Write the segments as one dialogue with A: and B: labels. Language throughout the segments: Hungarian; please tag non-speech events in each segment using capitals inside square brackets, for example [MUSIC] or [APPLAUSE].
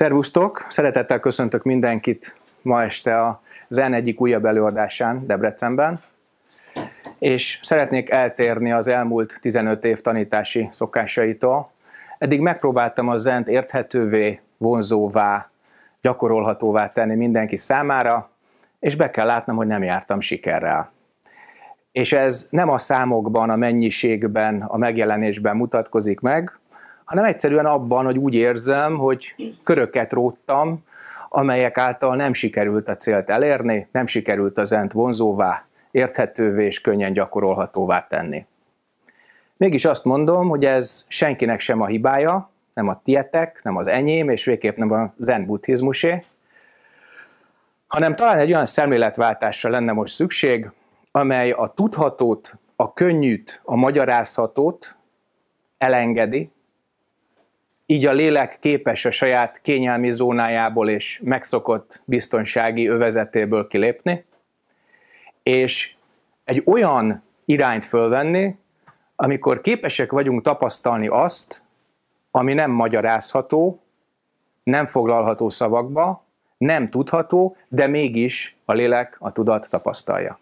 A: Szervusztok! Szeretettel köszöntök mindenkit ma este a Zen egyik újabb előadásán Debrecenben, és szeretnék eltérni az elmúlt 15 év tanítási szokásaitól. Eddig megpróbáltam a Zent érthetővé, vonzóvá, gyakorolhatóvá tenni mindenki számára, és be kell látnom, hogy nem jártam sikerrel. És ez nem a számokban, a mennyiségben, a megjelenésben mutatkozik meg, hanem egyszerűen abban, hogy úgy érzem, hogy köröket róttam, amelyek által nem sikerült a célt elérni, nem sikerült az ent vonzóvá, érthetővé és könnyen gyakorolhatóvá tenni. Mégis azt mondom, hogy ez senkinek sem a hibája, nem a tietek, nem az enyém, és végképp nem a zen buddhizmusé, hanem talán egy olyan szemléletváltásra lenne most szükség, amely a tudhatót, a könnyűt, a magyarázhatót elengedi, így a lélek képes a saját kényelmi zónájából és megszokott biztonsági övezetéből kilépni, és egy olyan irányt fölvenni, amikor képesek vagyunk tapasztalni azt, ami nem magyarázható, nem foglalható szavakba, nem tudható, de mégis a lélek, a tudat tapasztalja.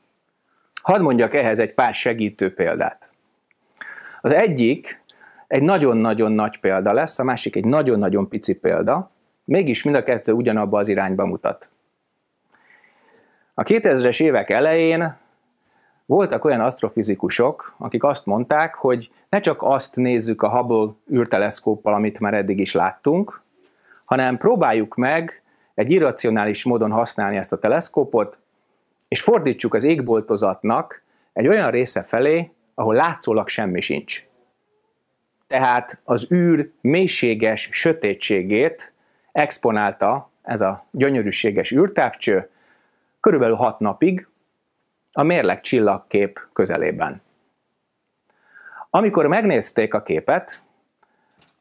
A: Hadd mondjak ehhez egy pár segítő példát. Az egyik egy nagyon-nagyon nagy példa lesz, a másik egy nagyon-nagyon pici példa, mégis mind a kettő ugyanabba az irányba mutat. A 2000-es évek elején voltak olyan asztrofizikusok, akik azt mondták, hogy ne csak azt nézzük a Hubble űrteleszkóppal, amit már eddig is láttunk, hanem próbáljuk meg egy irracionális módon használni ezt a teleszkópot, és fordítsuk az égboltozatnak egy olyan része felé, ahol látszólag semmi sincs tehát az űr mélységes sötétségét exponálta ez a gyönyörűséges űrtávcső körülbelül hat napig a mérleg csillagkép közelében. Amikor megnézték a képet,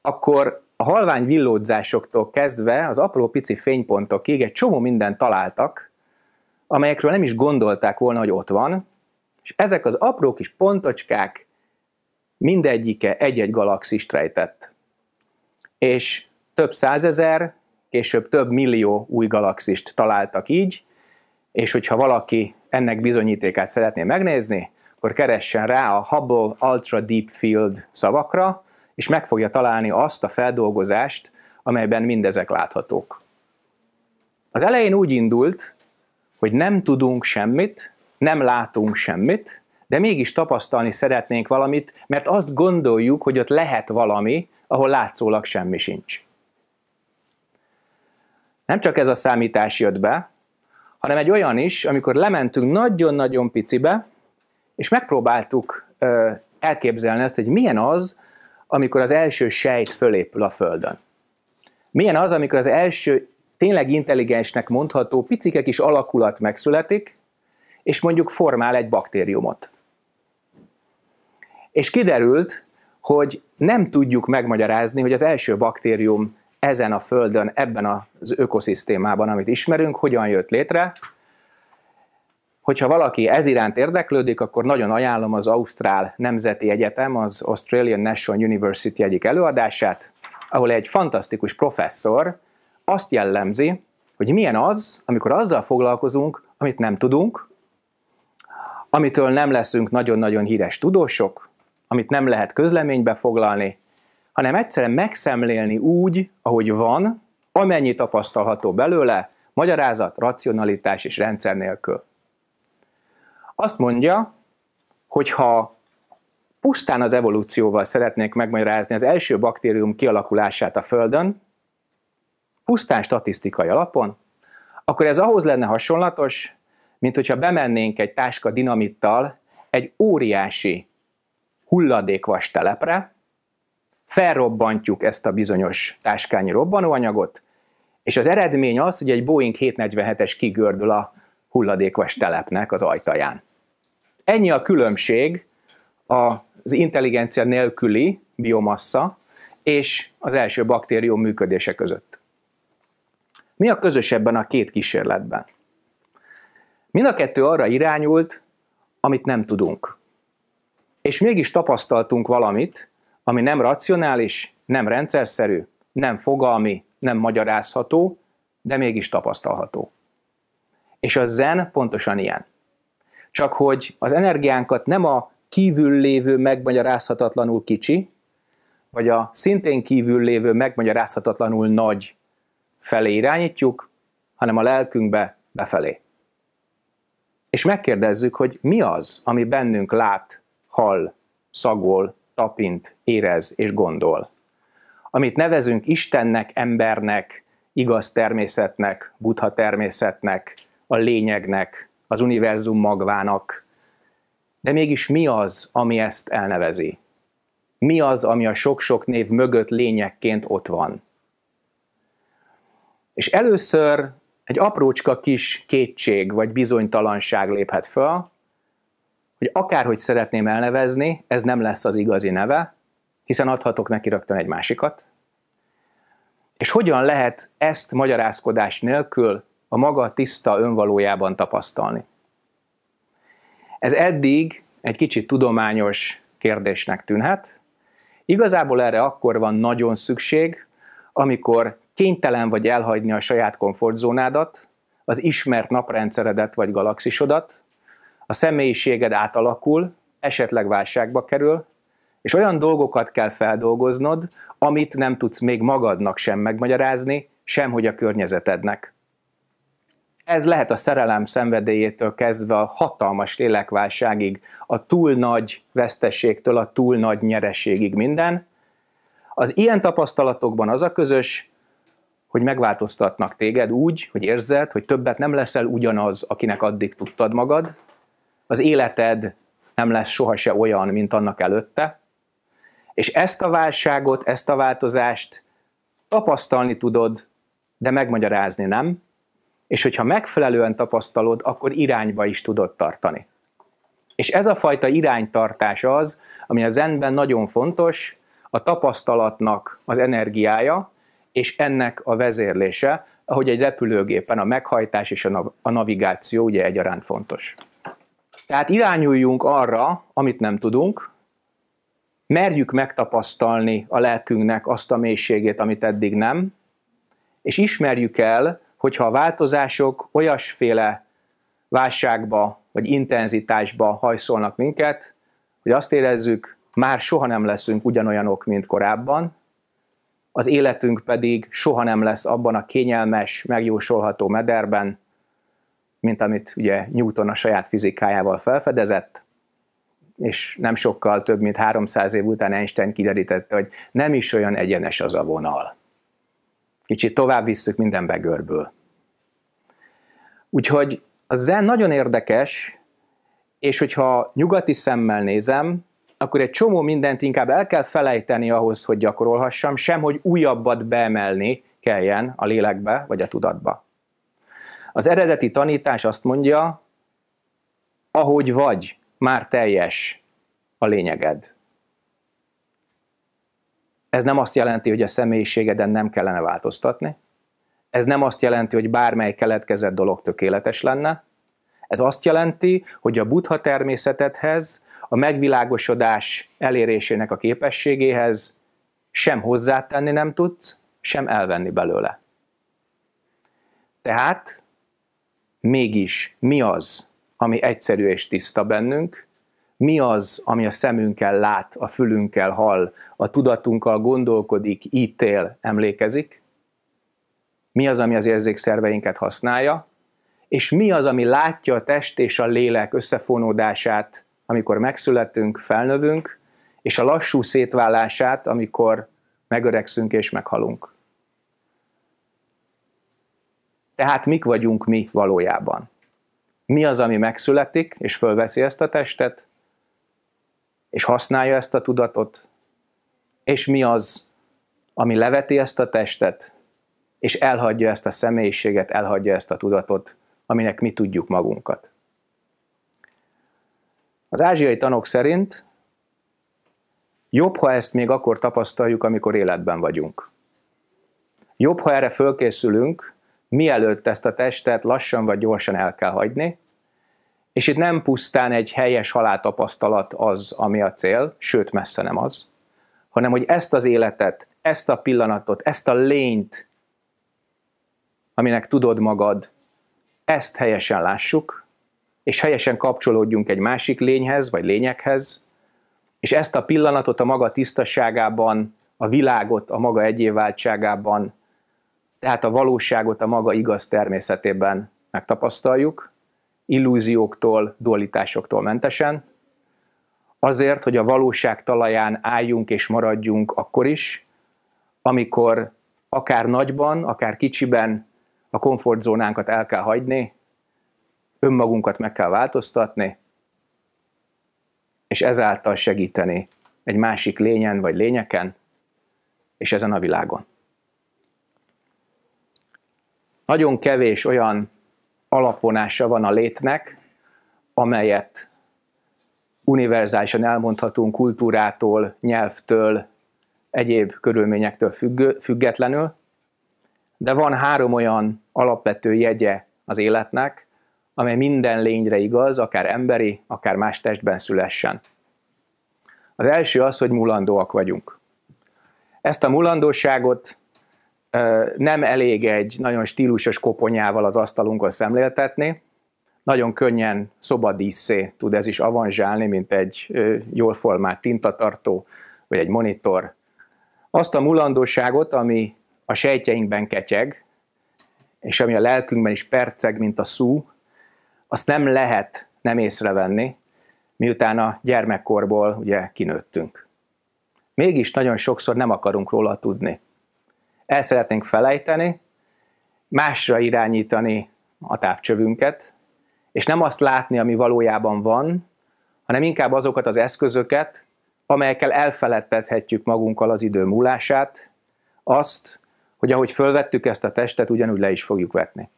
A: akkor a halvány villódzásoktól kezdve az apró pici fénypontokig egy csomó mindent találtak, amelyekről nem is gondolták volna, hogy ott van, és ezek az apró kis pontocskák mindegyike egy-egy galaxist rejtett. És több százezer, később több millió új galaxist találtak így, és hogyha valaki ennek bizonyítékát szeretné megnézni, akkor keressen rá a Hubble Ultra Deep Field szavakra, és meg fogja találni azt a feldolgozást, amelyben mindezek láthatók. Az elején úgy indult, hogy nem tudunk semmit, nem látunk semmit, de mégis tapasztalni szeretnénk valamit, mert azt gondoljuk, hogy ott lehet valami, ahol látszólag semmi sincs. Nem csak ez a számítás jött be, hanem egy olyan is, amikor lementünk nagyon-nagyon picibe, és megpróbáltuk ö, elképzelni ezt, hogy milyen az, amikor az első sejt fölépül a Földön. Milyen az, amikor az első tényleg intelligensnek mondható picike kis alakulat megszületik, és mondjuk formál egy baktériumot. És kiderült, hogy nem tudjuk megmagyarázni, hogy az első baktérium ezen a földön, ebben az ökoszisztémában, amit ismerünk, hogyan jött létre. Hogyha valaki ez iránt érdeklődik, akkor nagyon ajánlom az Ausztrál Nemzeti Egyetem, az Australian National University egyik előadását, ahol egy fantasztikus professzor azt jellemzi, hogy milyen az, amikor azzal foglalkozunk, amit nem tudunk, amitől nem leszünk nagyon-nagyon híres tudósok, amit nem lehet közleménybe foglalni, hanem egyszerűen megszemlélni úgy, ahogy van, amennyi tapasztalható belőle, magyarázat, racionalitás és rendszer nélkül. Azt mondja, hogy ha pusztán az evolúcióval szeretnék megmagyarázni az első baktérium kialakulását a Földön, pusztán statisztikai alapon, akkor ez ahhoz lenne hasonlatos, mint hogyha bemennénk egy táska dinamittal egy óriási hulladékvas telepre, felrobbantjuk ezt a bizonyos táskányi robbanóanyagot, és az eredmény az, hogy egy Boeing 747-es kigördül a hulladékvas telepnek az ajtaján. Ennyi a különbség az intelligencia nélküli biomassa és az első baktérium működése között. Mi a közös ebben a két kísérletben? Mind a kettő arra irányult, amit nem tudunk és mégis tapasztaltunk valamit, ami nem racionális, nem rendszerszerű, nem fogalmi, nem magyarázható, de mégis tapasztalható. És a zen pontosan ilyen. Csak hogy az energiánkat nem a kívül lévő megmagyarázhatatlanul kicsi, vagy a szintén kívül lévő megmagyarázhatatlanul nagy felé irányítjuk, hanem a lelkünkbe befelé. És megkérdezzük, hogy mi az, ami bennünk lát hall, szagol, tapint, érez és gondol. Amit nevezünk Istennek, embernek, igaz természetnek, buddha természetnek, a lényegnek, az univerzum magvának. De mégis mi az, ami ezt elnevezi? Mi az, ami a sok-sok név mögött lényekként ott van? És először egy aprócska kis kétség vagy bizonytalanság léphet fel? hogy akárhogy szeretném elnevezni, ez nem lesz az igazi neve, hiszen adhatok neki rögtön egy másikat. És hogyan lehet ezt magyarázkodás nélkül a maga tiszta önvalójában tapasztalni? Ez eddig egy kicsit tudományos kérdésnek tűnhet. Igazából erre akkor van nagyon szükség, amikor kénytelen vagy elhagyni a saját komfortzónádat, az ismert naprendszeredet vagy galaxisodat, a személyiséged átalakul, esetleg válságba kerül, és olyan dolgokat kell feldolgoznod, amit nem tudsz még magadnak sem megmagyarázni, sem hogy a környezetednek. Ez lehet a szerelem szenvedélyétől kezdve a hatalmas lélekválságig, a túl nagy veszteségtől a túl nagy nyereségig minden. Az ilyen tapasztalatokban az a közös, hogy megváltoztatnak téged úgy, hogy érzed, hogy többet nem leszel ugyanaz, akinek addig tudtad magad, az életed nem lesz sohasem olyan, mint annak előtte, és ezt a válságot, ezt a változást tapasztalni tudod, de megmagyarázni nem, és hogyha megfelelően tapasztalod, akkor irányba is tudod tartani. És ez a fajta iránytartás az, ami a zenben nagyon fontos, a tapasztalatnak az energiája, és ennek a vezérlése, ahogy egy repülőgépen a meghajtás és a navigáció ugye egyaránt fontos. Tehát irányuljunk arra, amit nem tudunk, merjük megtapasztalni a lelkünknek azt a mélységét, amit eddig nem, és ismerjük el, hogyha a változások olyasféle válságba vagy intenzitásba hajszolnak minket, hogy azt érezzük, már soha nem leszünk ugyanolyanok, mint korábban, az életünk pedig soha nem lesz abban a kényelmes, megjósolható mederben, mint amit ugye Newton a saját fizikájával felfedezett, és nem sokkal több, mint 300 év után Einstein kiderítette, hogy nem is olyan egyenes az a vonal. Kicsit tovább visszük minden begörből. Úgyhogy a zen nagyon érdekes, és hogyha nyugati szemmel nézem, akkor egy csomó mindent inkább el kell felejteni ahhoz, hogy gyakorolhassam, sem hogy újabbat beemelni kelljen a lélekbe vagy a tudatba. Az eredeti tanítás azt mondja, ahogy vagy, már teljes a lényeged. Ez nem azt jelenti, hogy a személyiségeden nem kellene változtatni. Ez nem azt jelenti, hogy bármely keletkezett dolog tökéletes lenne. Ez azt jelenti, hogy a buddha természetedhez, a megvilágosodás elérésének a képességéhez sem hozzátenni nem tudsz, sem elvenni belőle. Tehát mégis mi az, ami egyszerű és tiszta bennünk, mi az, ami a szemünkkel lát, a fülünkkel hall, a tudatunkkal gondolkodik, ítél, emlékezik, mi az, ami az érzékszerveinket használja, és mi az, ami látja a test és a lélek összefonódását, amikor megszületünk, felnövünk, és a lassú szétválását, amikor megöregszünk és meghalunk. Tehát mik vagyunk mi valójában? Mi az, ami megszületik, és fölveszi ezt a testet, és használja ezt a tudatot, és mi az, ami leveti ezt a testet, és elhagyja ezt a személyiséget, elhagyja ezt a tudatot, aminek mi tudjuk magunkat. Az ázsiai tanok szerint jobb, ha ezt még akkor tapasztaljuk, amikor életben vagyunk. Jobb, ha erre fölkészülünk, mielőtt ezt a testet lassan vagy gyorsan el kell hagyni, és itt nem pusztán egy helyes haláltapasztalat az, ami a cél, sőt messze nem az, hanem hogy ezt az életet, ezt a pillanatot, ezt a lényt, aminek tudod magad, ezt helyesen lássuk, és helyesen kapcsolódjunk egy másik lényhez, vagy lényekhez, és ezt a pillanatot a maga tisztaságában, a világot a maga egyéváltságában tehát a valóságot a maga igaz természetében megtapasztaljuk, illúzióktól, dualitásoktól mentesen, azért, hogy a valóság talaján álljunk és maradjunk akkor is, amikor akár nagyban, akár kicsiben a komfortzónánkat el kell hagyni, önmagunkat meg kell változtatni, és ezáltal segíteni egy másik lényen vagy lényeken, és ezen a világon. Nagyon kevés olyan alapvonása van a létnek, amelyet univerzálisan elmondhatunk kultúrától, nyelvtől, egyéb körülményektől függő, függetlenül, de van három olyan alapvető jegye az életnek, amely minden lényre igaz, akár emberi, akár más testben szülessen. Az első az, hogy mulandóak vagyunk. Ezt a mulandóságot nem elég egy nagyon stílusos koponyával az asztalunkon szemléltetni, nagyon könnyen szobadíszé tud ez is avanzsálni, mint egy jól formált tintatartó, vagy egy monitor. Azt a mulandóságot, ami a sejtjeinkben ketyeg, és ami a lelkünkben is perceg, mint a szú, azt nem lehet nem észrevenni, miután a gyermekkorból ugye kinőttünk. Mégis nagyon sokszor nem akarunk róla tudni el szeretnénk felejteni, másra irányítani a távcsövünket, és nem azt látni, ami valójában van, hanem inkább azokat az eszközöket, amelyekkel elfeledtethetjük magunkkal az idő múlását, azt, hogy ahogy fölvettük ezt a testet, ugyanúgy le is fogjuk vetni.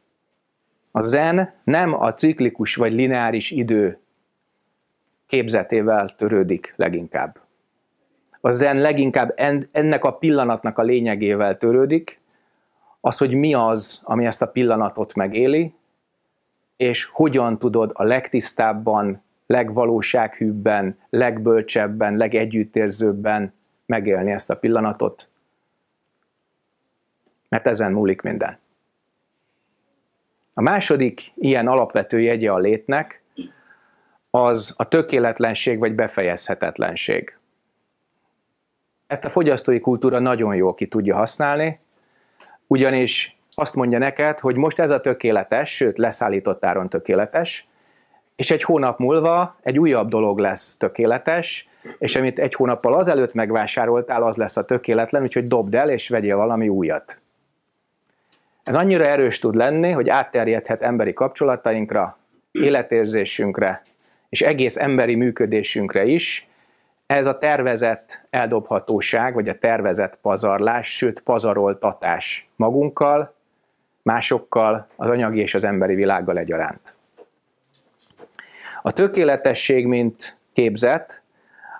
A: A zen nem a ciklikus vagy lineáris idő képzetével törődik leginkább a zen leginkább en, ennek a pillanatnak a lényegével törődik, az, hogy mi az, ami ezt a pillanatot megéli, és hogyan tudod a legtisztábban, legvalósághűbben, legbölcsebben, legegyüttérzőbben megélni ezt a pillanatot, mert ezen múlik minden. A második ilyen alapvető jegye a létnek, az a tökéletlenség vagy befejezhetetlenség. Ezt a fogyasztói kultúra nagyon jól ki tudja használni, ugyanis azt mondja neked, hogy most ez a tökéletes, sőt leszállított áron tökéletes, és egy hónap múlva egy újabb dolog lesz tökéletes, és amit egy hónappal azelőtt megvásároltál, az lesz a tökéletlen, úgyhogy dobd el, és vegyél valami újat. Ez annyira erős tud lenni, hogy átterjedhet emberi kapcsolatainkra, életérzésünkre, és egész emberi működésünkre is, ez a tervezett eldobhatóság, vagy a tervezett pazarlás, sőt pazaroltatás magunkkal, másokkal, az anyagi és az emberi világgal egyaránt. A tökéletesség, mint képzet,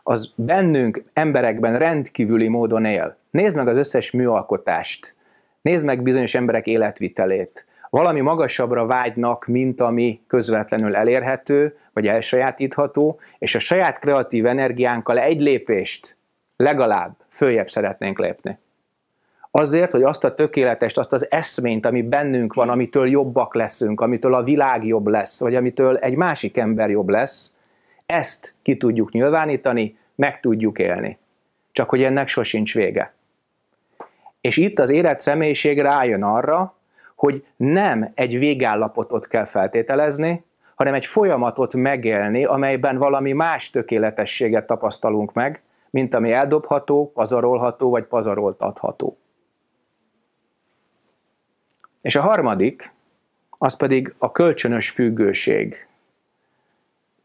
A: az bennünk, emberekben rendkívüli módon él. Nézd meg az összes műalkotást, nézd meg bizonyos emberek életvitelét, valami magasabbra vágynak, mint ami közvetlenül elérhető, vagy elsajátítható, és a saját kreatív energiánkkal egy lépést legalább följebb szeretnénk lépni. Azért, hogy azt a tökéletest, azt az eszményt, ami bennünk van, amitől jobbak leszünk, amitől a világ jobb lesz, vagy amitől egy másik ember jobb lesz, ezt ki tudjuk nyilvánítani, meg tudjuk élni. Csak hogy ennek sosincs vége. És itt az élet személyiség rájön arra, hogy nem egy végállapotot kell feltételezni, hanem egy folyamatot megélni, amelyben valami más tökéletességet tapasztalunk meg, mint ami eldobható, pazarolható vagy pazaroltatható. És a harmadik, az pedig a kölcsönös függőség.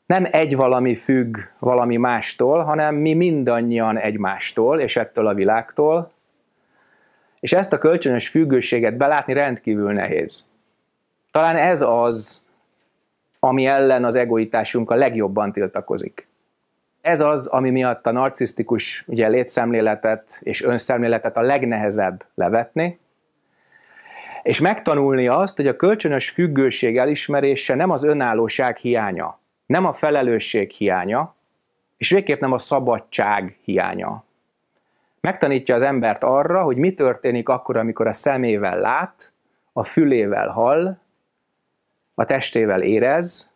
A: Nem egy valami függ valami mástól, hanem mi mindannyian egymástól és ettől a világtól, és ezt a kölcsönös függőséget belátni rendkívül nehéz. Talán ez az, ami ellen az egoitásunk a legjobban tiltakozik. Ez az, ami miatt a narcisztikus ugye, létszemléletet és önszemléletet a legnehezebb levetni, és megtanulni azt, hogy a kölcsönös függőség elismerése nem az önállóság hiánya, nem a felelősség hiánya, és végképp nem a szabadság hiánya, Megtanítja az embert arra, hogy mi történik akkor, amikor a szemével lát, a fülével hall, a testével érez,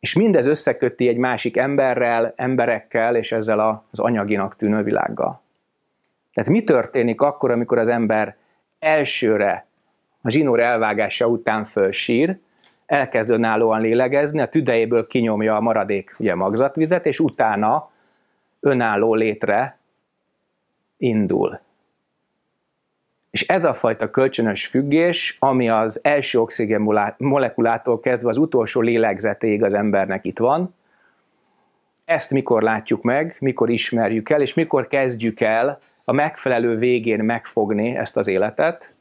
A: és mindez összeköti egy másik emberrel, emberekkel és ezzel az anyaginak tűnő világgal. Tehát mi történik akkor, amikor az ember elsőre a zsinór elvágása után fölsír, elkezd önállóan lélegezni, a tüdejéből kinyomja a maradék ugye, magzatvizet, és utána önálló létre indul. És ez a fajta kölcsönös függés, ami az első oxigén molekulától kezdve az utolsó lélegzetéig az embernek itt van, ezt mikor látjuk meg, mikor ismerjük el, és mikor kezdjük el a megfelelő végén megfogni ezt az életet,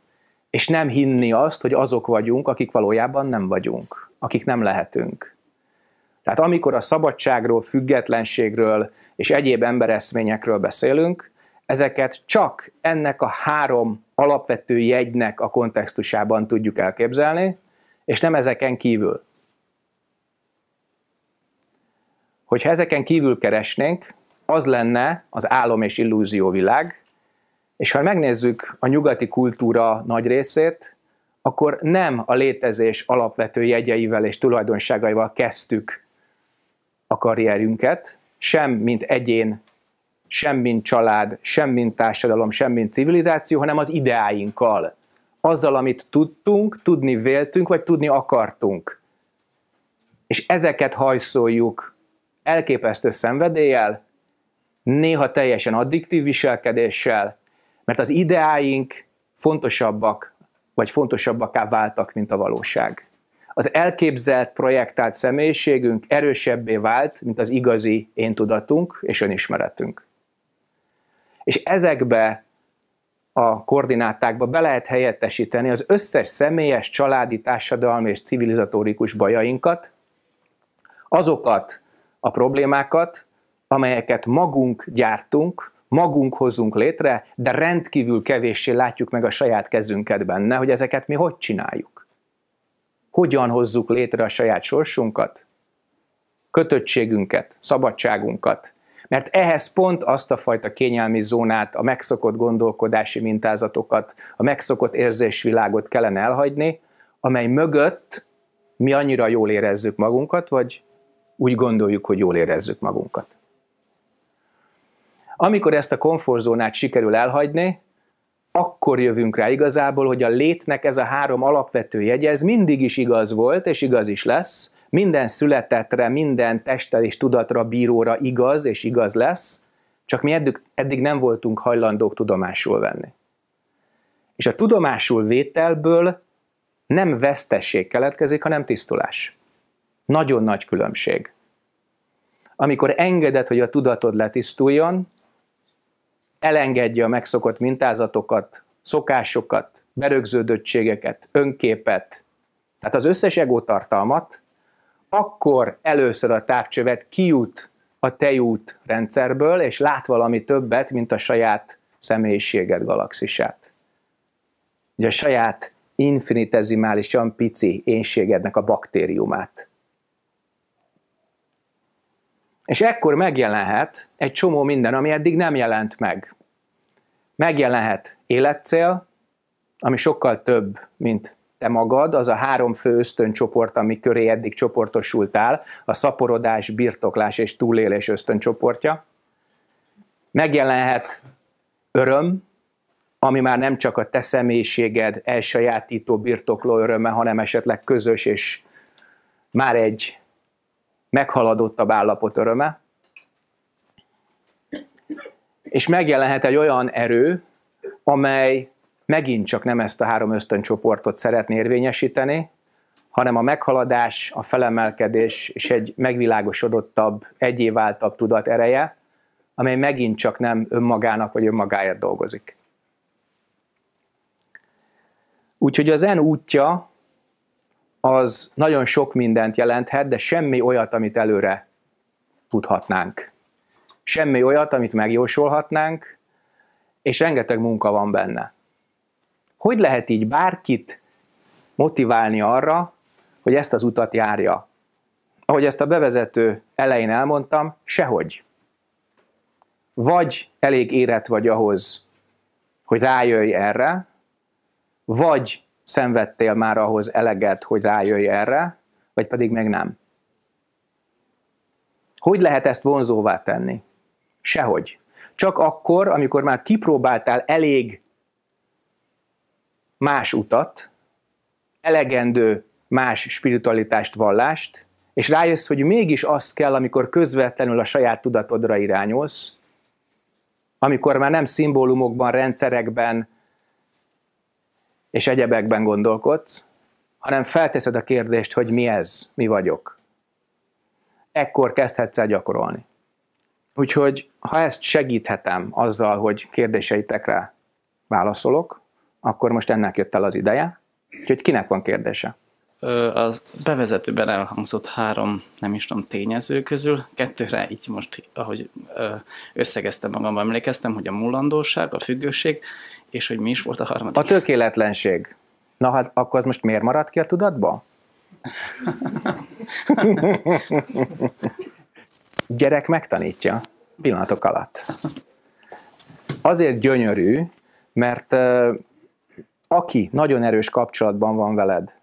A: és nem hinni azt, hogy azok vagyunk, akik valójában nem vagyunk, akik nem lehetünk. Tehát amikor a szabadságról, függetlenségről és egyéb embereszményekről beszélünk, ezeket csak ennek a három alapvető jegynek a kontextusában tudjuk elképzelni, és nem ezeken kívül. Hogyha ezeken kívül keresnénk, az lenne az álom és illúzió világ, és ha megnézzük a nyugati kultúra nagy részét, akkor nem a létezés alapvető jegyeivel és tulajdonságaival kezdtük a karrierünket, sem mint egyén sem mint család, sem mint társadalom, sem mint civilizáció, hanem az ideáinkkal. Azzal, amit tudtunk, tudni véltünk, vagy tudni akartunk. És ezeket hajszoljuk elképesztő szenvedéllyel, néha teljesen addiktív viselkedéssel, mert az ideáink fontosabbak, vagy fontosabbaká váltak, mint a valóság. Az elképzelt, projektált személyiségünk erősebbé vált, mint az igazi én tudatunk és önismeretünk. És ezekbe a koordinátákba be lehet helyettesíteni az összes személyes, családi, társadalmi és civilizatórikus bajainkat, azokat a problémákat, amelyeket magunk gyártunk, magunk hozunk létre, de rendkívül kevéssé látjuk meg a saját kezünket benne, hogy ezeket mi hogy csináljuk. Hogyan hozzuk létre a saját sorsunkat, kötöttségünket, szabadságunkat, mert ehhez pont azt a fajta kényelmi zónát, a megszokott gondolkodási mintázatokat, a megszokott érzésvilágot kellene elhagyni, amely mögött mi annyira jól érezzük magunkat, vagy úgy gondoljuk, hogy jól érezzük magunkat. Amikor ezt a komfortzónát sikerül elhagyni, akkor jövünk rá igazából, hogy a létnek ez a három alapvető jegye, ez mindig is igaz volt, és igaz is lesz, minden születetre, minden testtel és tudatra bíróra igaz és igaz lesz, csak mi eddig, eddig nem voltunk hajlandók tudomásul venni. És a tudomásul vételből nem vesztesség keletkezik, hanem tisztulás. Nagyon nagy különbség. Amikor engeded, hogy a tudatod letisztuljon, elengedje a megszokott mintázatokat, szokásokat, berögződöttségeket, önképet, tehát az összes egótartalmat, akkor először a távcsövet kijut a tejút rendszerből, és lát valami többet, mint a saját személyiséget, galaxisát. Ugye a saját infinitezimálisan pici énségednek a baktériumát. És ekkor megjelenhet egy csomó minden, ami eddig nem jelent meg. Megjelenhet életcél, ami sokkal több, mint te magad, az a három fő ösztöncsoport, ami köré eddig csoportosultál, a szaporodás, birtoklás és túlélés ösztöncsoportja. Megjelenhet öröm, ami már nem csak a te személyiséged elsajátító birtokló öröme, hanem esetleg közös és már egy meghaladottabb állapot öröme. És megjelenhet egy olyan erő, amely megint csak nem ezt a három ösztöncsoportot szeretné érvényesíteni, hanem a meghaladás, a felemelkedés és egy megvilágosodottabb, egyéváltabb tudat ereje, amely megint csak nem önmagának vagy önmagáért dolgozik. Úgyhogy az en útja az nagyon sok mindent jelenthet, de semmi olyat, amit előre tudhatnánk. Semmi olyat, amit megjósolhatnánk, és rengeteg munka van benne hogy lehet így bárkit motiválni arra, hogy ezt az utat járja? Ahogy ezt a bevezető elején elmondtam, sehogy. Vagy elég érett vagy ahhoz, hogy rájöjj erre, vagy szenvedtél már ahhoz eleget, hogy rájöjj erre, vagy pedig meg nem. Hogy lehet ezt vonzóvá tenni? Sehogy. Csak akkor, amikor már kipróbáltál elég más utat, elegendő más spiritualitást, vallást, és rájössz, hogy mégis az kell, amikor közvetlenül a saját tudatodra irányulsz, amikor már nem szimbólumokban, rendszerekben és egyebekben gondolkodsz, hanem felteszed a kérdést, hogy mi ez, mi vagyok. Ekkor kezdhetsz el gyakorolni. Úgyhogy, ha ezt segíthetem azzal, hogy kérdéseitekre válaszolok, akkor most ennek jött el az ideje. Úgyhogy kinek van kérdése? Az bevezetőben elhangzott három, nem is tudom, tényező közül, kettőre így most, ahogy összegeztem magamban, emlékeztem, hogy a mulandóság, a függőség, és hogy mi is volt a harmadik. A tökéletlenség. Na hát akkor az most miért maradt ki a tudatba? [LAUGHS] Gyerek megtanítja pillanatok alatt. Azért gyönyörű, mert aki nagyon erős kapcsolatban van veled,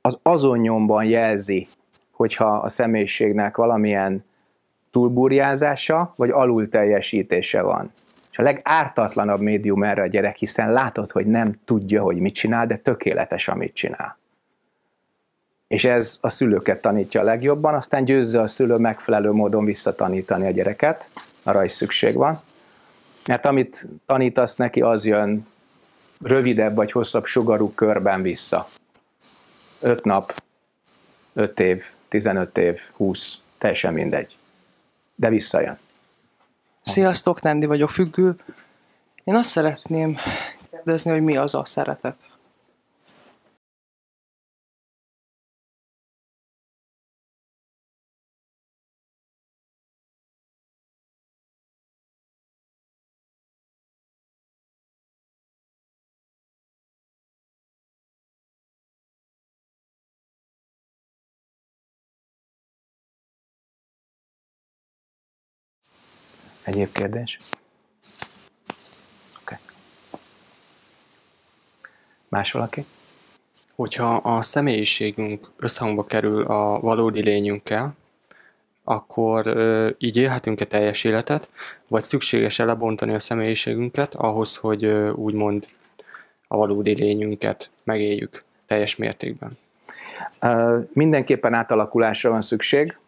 A: az azon nyomban jelzi, hogyha a személyiségnek valamilyen túlburjázása vagy alulteljesítése van. És a legártatlanabb médium erre a gyerek, hiszen látod, hogy nem tudja, hogy mit csinál, de tökéletes, amit csinál. És ez a szülőket tanítja a legjobban, aztán győzze a szülő megfelelő módon visszatanítani a gyereket, arra is szükség van. Mert amit tanítasz neki, az jön rövidebb vagy hosszabb sugarú körben vissza. 5 nap, 5 év, 15 év, 20, teljesen mindegy. De visszajön.
B: Sziasztok, Nendi vagyok függő. Én azt szeretném
A: kérdezni, hogy mi az a szeretet. Egyéb kérdés? Oké. Okay. Más valaki?
C: Hogyha a személyiségünk összhangba kerül a valódi lényünkkel, akkor ö, így élhetünk-e teljes életet, vagy szükséges-e lebontani a személyiségünket ahhoz, hogy
A: ö, úgymond a valódi lényünket megéljük teljes mértékben? Ö, mindenképpen átalakulásra van szükség.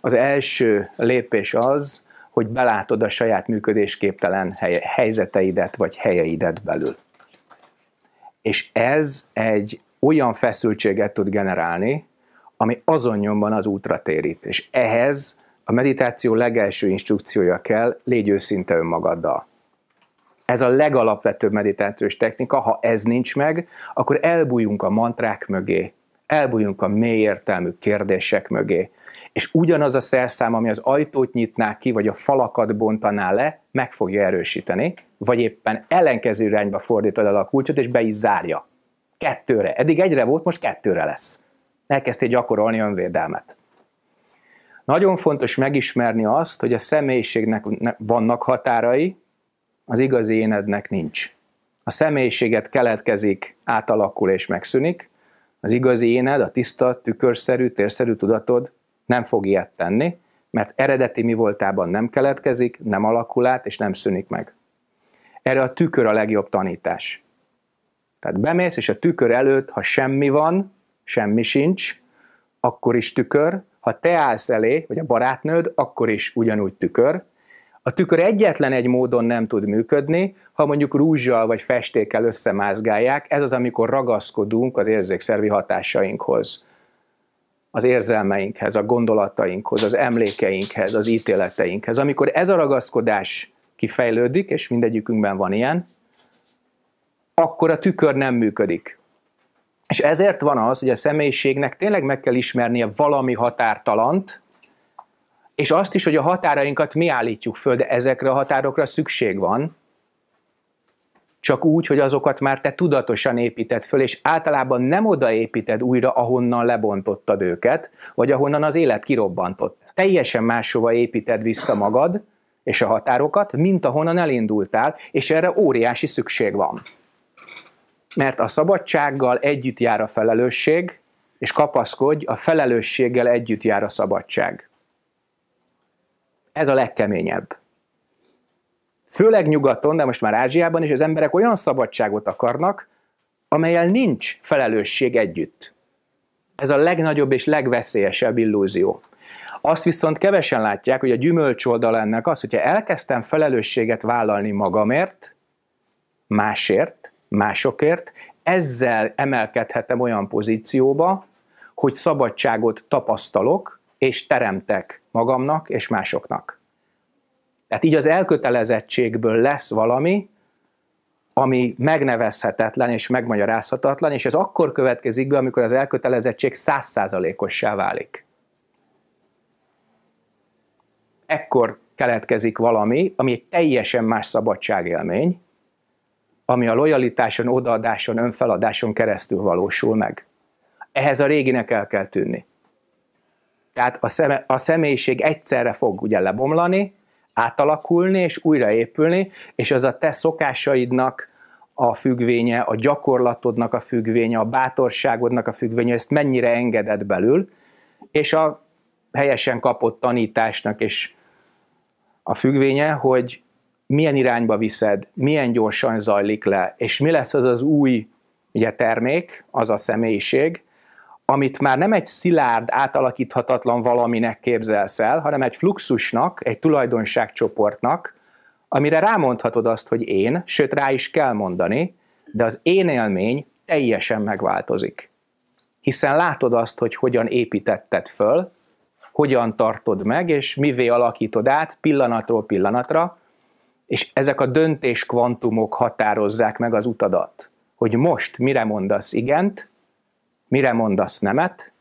A: Az első lépés az, hogy belátod a saját működésképtelen hely, helyzeteidet vagy helyeidet belül. És ez egy olyan feszültséget tud generálni, ami azon nyomban az útra térít. És ehhez a meditáció legelső instrukciója kell, légy őszinte önmagaddal. Ez a legalapvetőbb meditációs technika, ha ez nincs meg, akkor elbújunk a mantrák mögé, elbújunk a mély értelmű kérdések mögé, és ugyanaz a szerszám, ami az ajtót nyitná ki, vagy a falakat bontaná le, meg fogja erősíteni, vagy éppen ellenkező irányba fordítod el a kulcsot, és be is zárja. Kettőre. Eddig egyre volt, most kettőre lesz. Elkezdtél gyakorolni önvédelmet. Nagyon fontos megismerni azt, hogy a személyiségnek vannak határai, az igazi énednek nincs. A személyiséget keletkezik, átalakul és megszűnik, az igazi éned, a tiszta, tükörszerű, térszerű tudatod nem fog ilyet tenni, mert eredeti mi voltában nem keletkezik, nem alakul át, és nem szűnik meg. Erre a tükör a legjobb tanítás. Tehát bemész, és a tükör előtt, ha semmi van, semmi sincs, akkor is tükör, ha te állsz elé, vagy a barátnőd, akkor is ugyanúgy tükör. A tükör egyetlen egy módon nem tud működni, ha mondjuk rúzsal vagy festékkel összemázgálják, ez az, amikor ragaszkodunk az érzékszervi hatásainkhoz az érzelmeinkhez, a gondolatainkhoz, az emlékeinkhez, az ítéleteinkhez. Amikor ez a ragaszkodás kifejlődik, és mindegyikünkben van ilyen, akkor a tükör nem működik. És ezért van az, hogy a személyiségnek tényleg meg kell ismernie valami határtalant, és azt is, hogy a határainkat mi állítjuk föl, de ezekre a határokra szükség van, csak úgy, hogy azokat már te tudatosan építed föl, és általában nem odaépíted újra, ahonnan lebontottad őket, vagy ahonnan az élet kirobbantott. Teljesen máshova építed vissza magad és a határokat, mint ahonnan elindultál, és erre óriási szükség van. Mert a szabadsággal együtt jár a felelősség, és kapaszkodj, a felelősséggel együtt jár a szabadság. Ez a legkeményebb főleg nyugaton, de most már Ázsiában is az emberek olyan szabadságot akarnak, amelyel nincs felelősség együtt. Ez a legnagyobb és legveszélyesebb illúzió. Azt viszont kevesen látják, hogy a gyümölcs oldala ennek az, hogyha elkezdtem felelősséget vállalni magamért, másért, másokért, ezzel emelkedhetem olyan pozícióba, hogy szabadságot tapasztalok és teremtek magamnak és másoknak. Tehát így az elkötelezettségből lesz valami, ami megnevezhetetlen és megmagyarázhatatlan, és ez akkor következik be, amikor az elkötelezettség százszázalékossá válik. Ekkor keletkezik valami, ami egy teljesen más szabadságélmény, ami a lojalitáson, odaadáson, önfeladáson keresztül valósul meg. Ehhez a réginek el kell tűnni. Tehát a, szeme, a személyiség egyszerre fog ugye lebomlani, átalakulni és újraépülni, és az a te szokásaidnak a függvénye, a gyakorlatodnak a függvénye, a bátorságodnak a függvénye, ezt mennyire engeded belül, és a helyesen kapott tanításnak és a függvénye, hogy milyen irányba viszed, milyen gyorsan zajlik le, és mi lesz az az új ugye, termék, az a személyiség, amit már nem egy szilárd, átalakíthatatlan valaminek képzelsz el, hanem egy fluxusnak, egy tulajdonságcsoportnak, amire rámondhatod azt, hogy én, sőt rá is kell mondani, de az én élmény teljesen megváltozik. Hiszen látod azt, hogy hogyan építetted föl, hogyan tartod meg, és mivé alakítod át pillanatról pillanatra, és ezek a döntés kvantumok határozzák meg az utadat, hogy most mire mondasz igent, Mire mondasz nemet?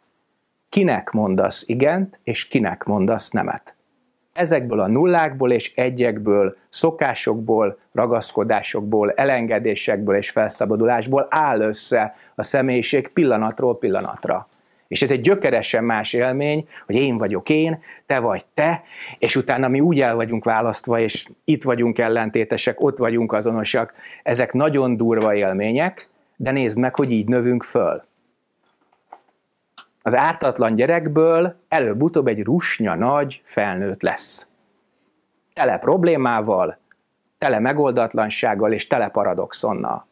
A: Kinek mondasz igent, és kinek mondasz nemet? Ezekből a nullákból és egyekből, szokásokból, ragaszkodásokból, elengedésekből és felszabadulásból áll össze a személyiség pillanatról pillanatra. És ez egy gyökeresen más élmény, hogy én vagyok én, te vagy te, és utána mi úgy el vagyunk választva, és itt vagyunk ellentétesek, ott vagyunk azonosak. Ezek nagyon durva élmények, de nézd meg, hogy így növünk föl az ártatlan gyerekből előbb-utóbb egy rusnya nagy felnőtt lesz. Tele problémával, tele megoldatlansággal és tele paradoxonnal.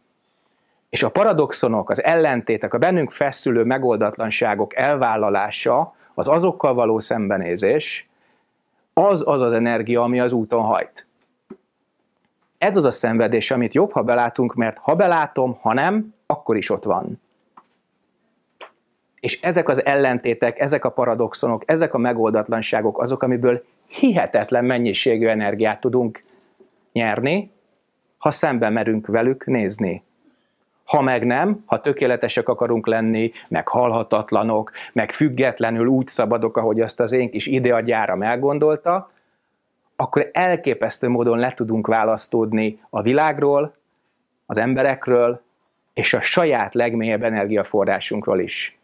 A: És a paradoxonok, az ellentétek, a bennünk feszülő megoldatlanságok elvállalása, az azokkal való szembenézés, az az az energia, ami az úton hajt. Ez az a szenvedés, amit jobb, ha belátunk, mert ha belátom, ha nem, akkor is ott van. És ezek az ellentétek, ezek a paradoxonok, ezek a megoldatlanságok azok, amiből hihetetlen mennyiségű energiát tudunk nyerni, ha szemben merünk velük nézni. Ha meg nem, ha tökéletesek akarunk lenni, meg halhatatlanok, meg függetlenül úgy szabadok, ahogy azt az én kis ideagyára meggondolta, akkor elképesztő módon le tudunk választódni a világról, az emberekről, és a saját legmélyebb energiaforrásunkról is.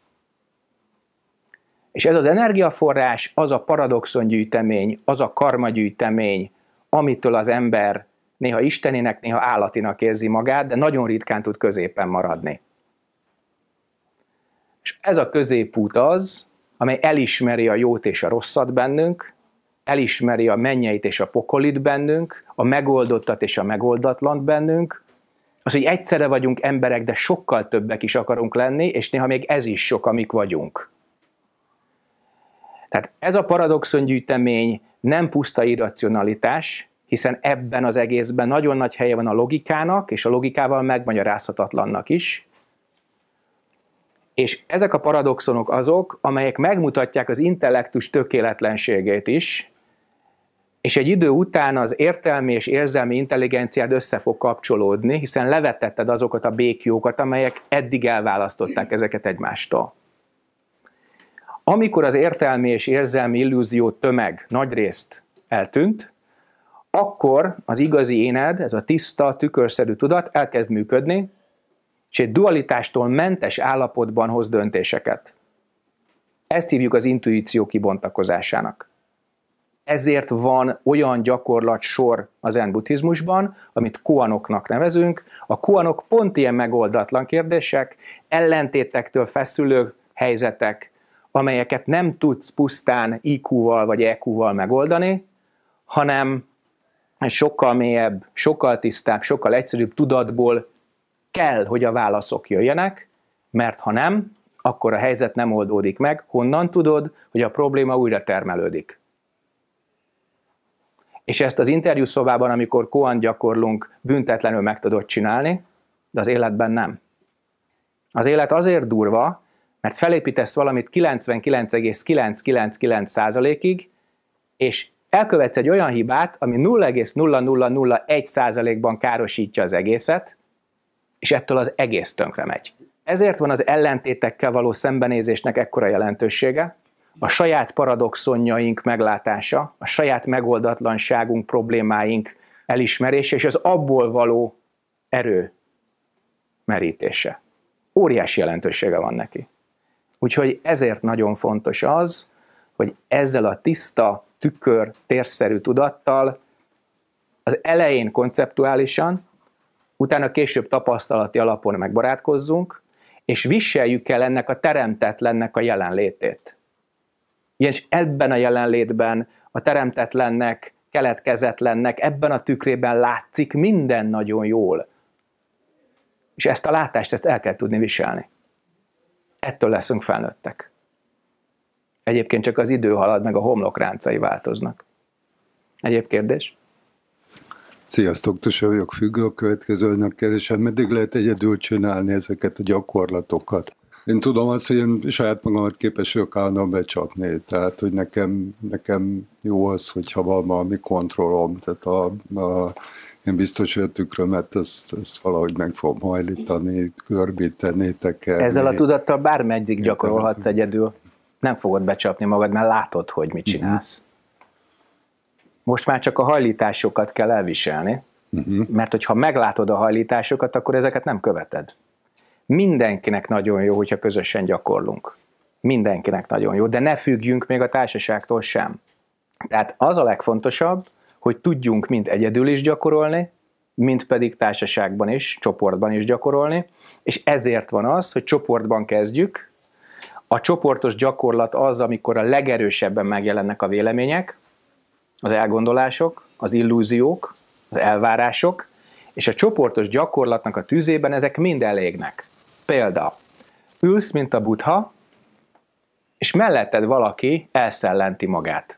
A: És ez az energiaforrás, az a paradoxon gyűjtemény, az a karma gyűjtemény, amitől az ember néha isteninek, néha állatinak érzi magát, de nagyon ritkán tud középen maradni. És ez a középút az, amely elismeri a jót és a rosszat bennünk, elismeri a mennyeit és a pokolit bennünk, a megoldottat és a megoldatlant bennünk, az, hogy egyszerre vagyunk emberek, de sokkal többek is akarunk lenni, és néha még ez is sok, amik vagyunk. Tehát ez a paradoxon gyűjtemény nem puszta irracionalitás, hiszen ebben az egészben nagyon nagy helye van a logikának, és a logikával megmagyarázhatatlannak is. És ezek a paradoxonok azok, amelyek megmutatják az intellektus tökéletlenségét is, és egy idő után az értelmi és érzelmi intelligenciád össze fog kapcsolódni, hiszen levetetted azokat a békjókat, amelyek eddig elválasztották ezeket egymástól. Amikor az értelmi és érzelmi illúzió tömeg nagyrészt eltűnt, akkor az igazi éned, ez a tiszta, tükörszerű tudat elkezd működni, és egy dualitástól mentes állapotban hoz döntéseket. Ezt hívjuk az intuíció kibontakozásának. Ezért van olyan gyakorlat sor az zen buddhizmusban, amit kuanoknak nevezünk. A kuanok pont ilyen megoldatlan kérdések, ellentétektől feszülő helyzetek, amelyeket nem tudsz pusztán IQ-val vagy EQ-val megoldani, hanem sokkal mélyebb, sokkal tisztább, sokkal egyszerűbb tudatból kell, hogy a válaszok jöjjenek, mert ha nem, akkor a helyzet nem oldódik meg. Honnan tudod, hogy a probléma újra termelődik? És ezt az interjú szobában, amikor koan gyakorlunk, büntetlenül meg tudod csinálni, de az életben nem. Az élet azért durva, mert felépítesz valamit 99,999%-ig, és elkövetsz egy olyan hibát, ami 0,0001%-ban károsítja az egészet, és ettől az egész tönkre megy. Ezért van az ellentétekkel való szembenézésnek ekkora jelentősége, a saját paradoxonjaink meglátása, a saját megoldatlanságunk, problémáink elismerése, és az abból való erő merítése. Óriási jelentősége van neki. Úgyhogy ezért nagyon fontos az, hogy ezzel a tiszta, tükör, térszerű tudattal az elején konceptuálisan, utána később tapasztalati alapon megbarátkozzunk, és viseljük el ennek a teremtetlennek a jelenlétét. És ebben a jelenlétben a teremtetlennek, keletkezetlennek, ebben a tükrében látszik minden nagyon jól. És ezt a látást, ezt el kell tudni viselni ettől leszünk felnőttek. Egyébként csak az idő halad, meg a homlok ráncai változnak. Egyéb kérdés?
C: Sziasztok, Tusa vagyok függő, a következő kérdésem, hát meddig lehet egyedül csinálni ezeket a gyakorlatokat? Én tudom azt, hogy én saját magamat képes vagyok állandóan becsapni, tehát hogy nekem, nekem jó az, hogyha van valami kontrollom, tehát a, a nem biztos, hogy a tükrömet ezt, ezt valahogy meg fogom hajlítani, körbíteni, tekerni. Ezzel a
A: tudattal bármeddig gyakorolhatsz egyedül. Nem fogod becsapni magad, mert látod, hogy mit mhm. csinálsz. Most már csak a hajlításokat kell elviselni, uh-huh. mert hogyha meglátod a hajlításokat, akkor ezeket nem követed. Mindenkinek nagyon jó, hogyha közösen gyakorlunk. Mindenkinek nagyon jó, de ne függjünk még a társaságtól sem. Tehát az a legfontosabb, hogy tudjunk mind egyedül is gyakorolni, mint pedig társaságban is, csoportban is gyakorolni, és ezért van az, hogy csoportban kezdjük, a csoportos gyakorlat az, amikor a legerősebben megjelennek a vélemények, az elgondolások, az illúziók, az elvárások, és a csoportos gyakorlatnak a tűzében ezek mind elégnek. Példa, ülsz, mint a buddha, és melletted valaki elszellenti magát.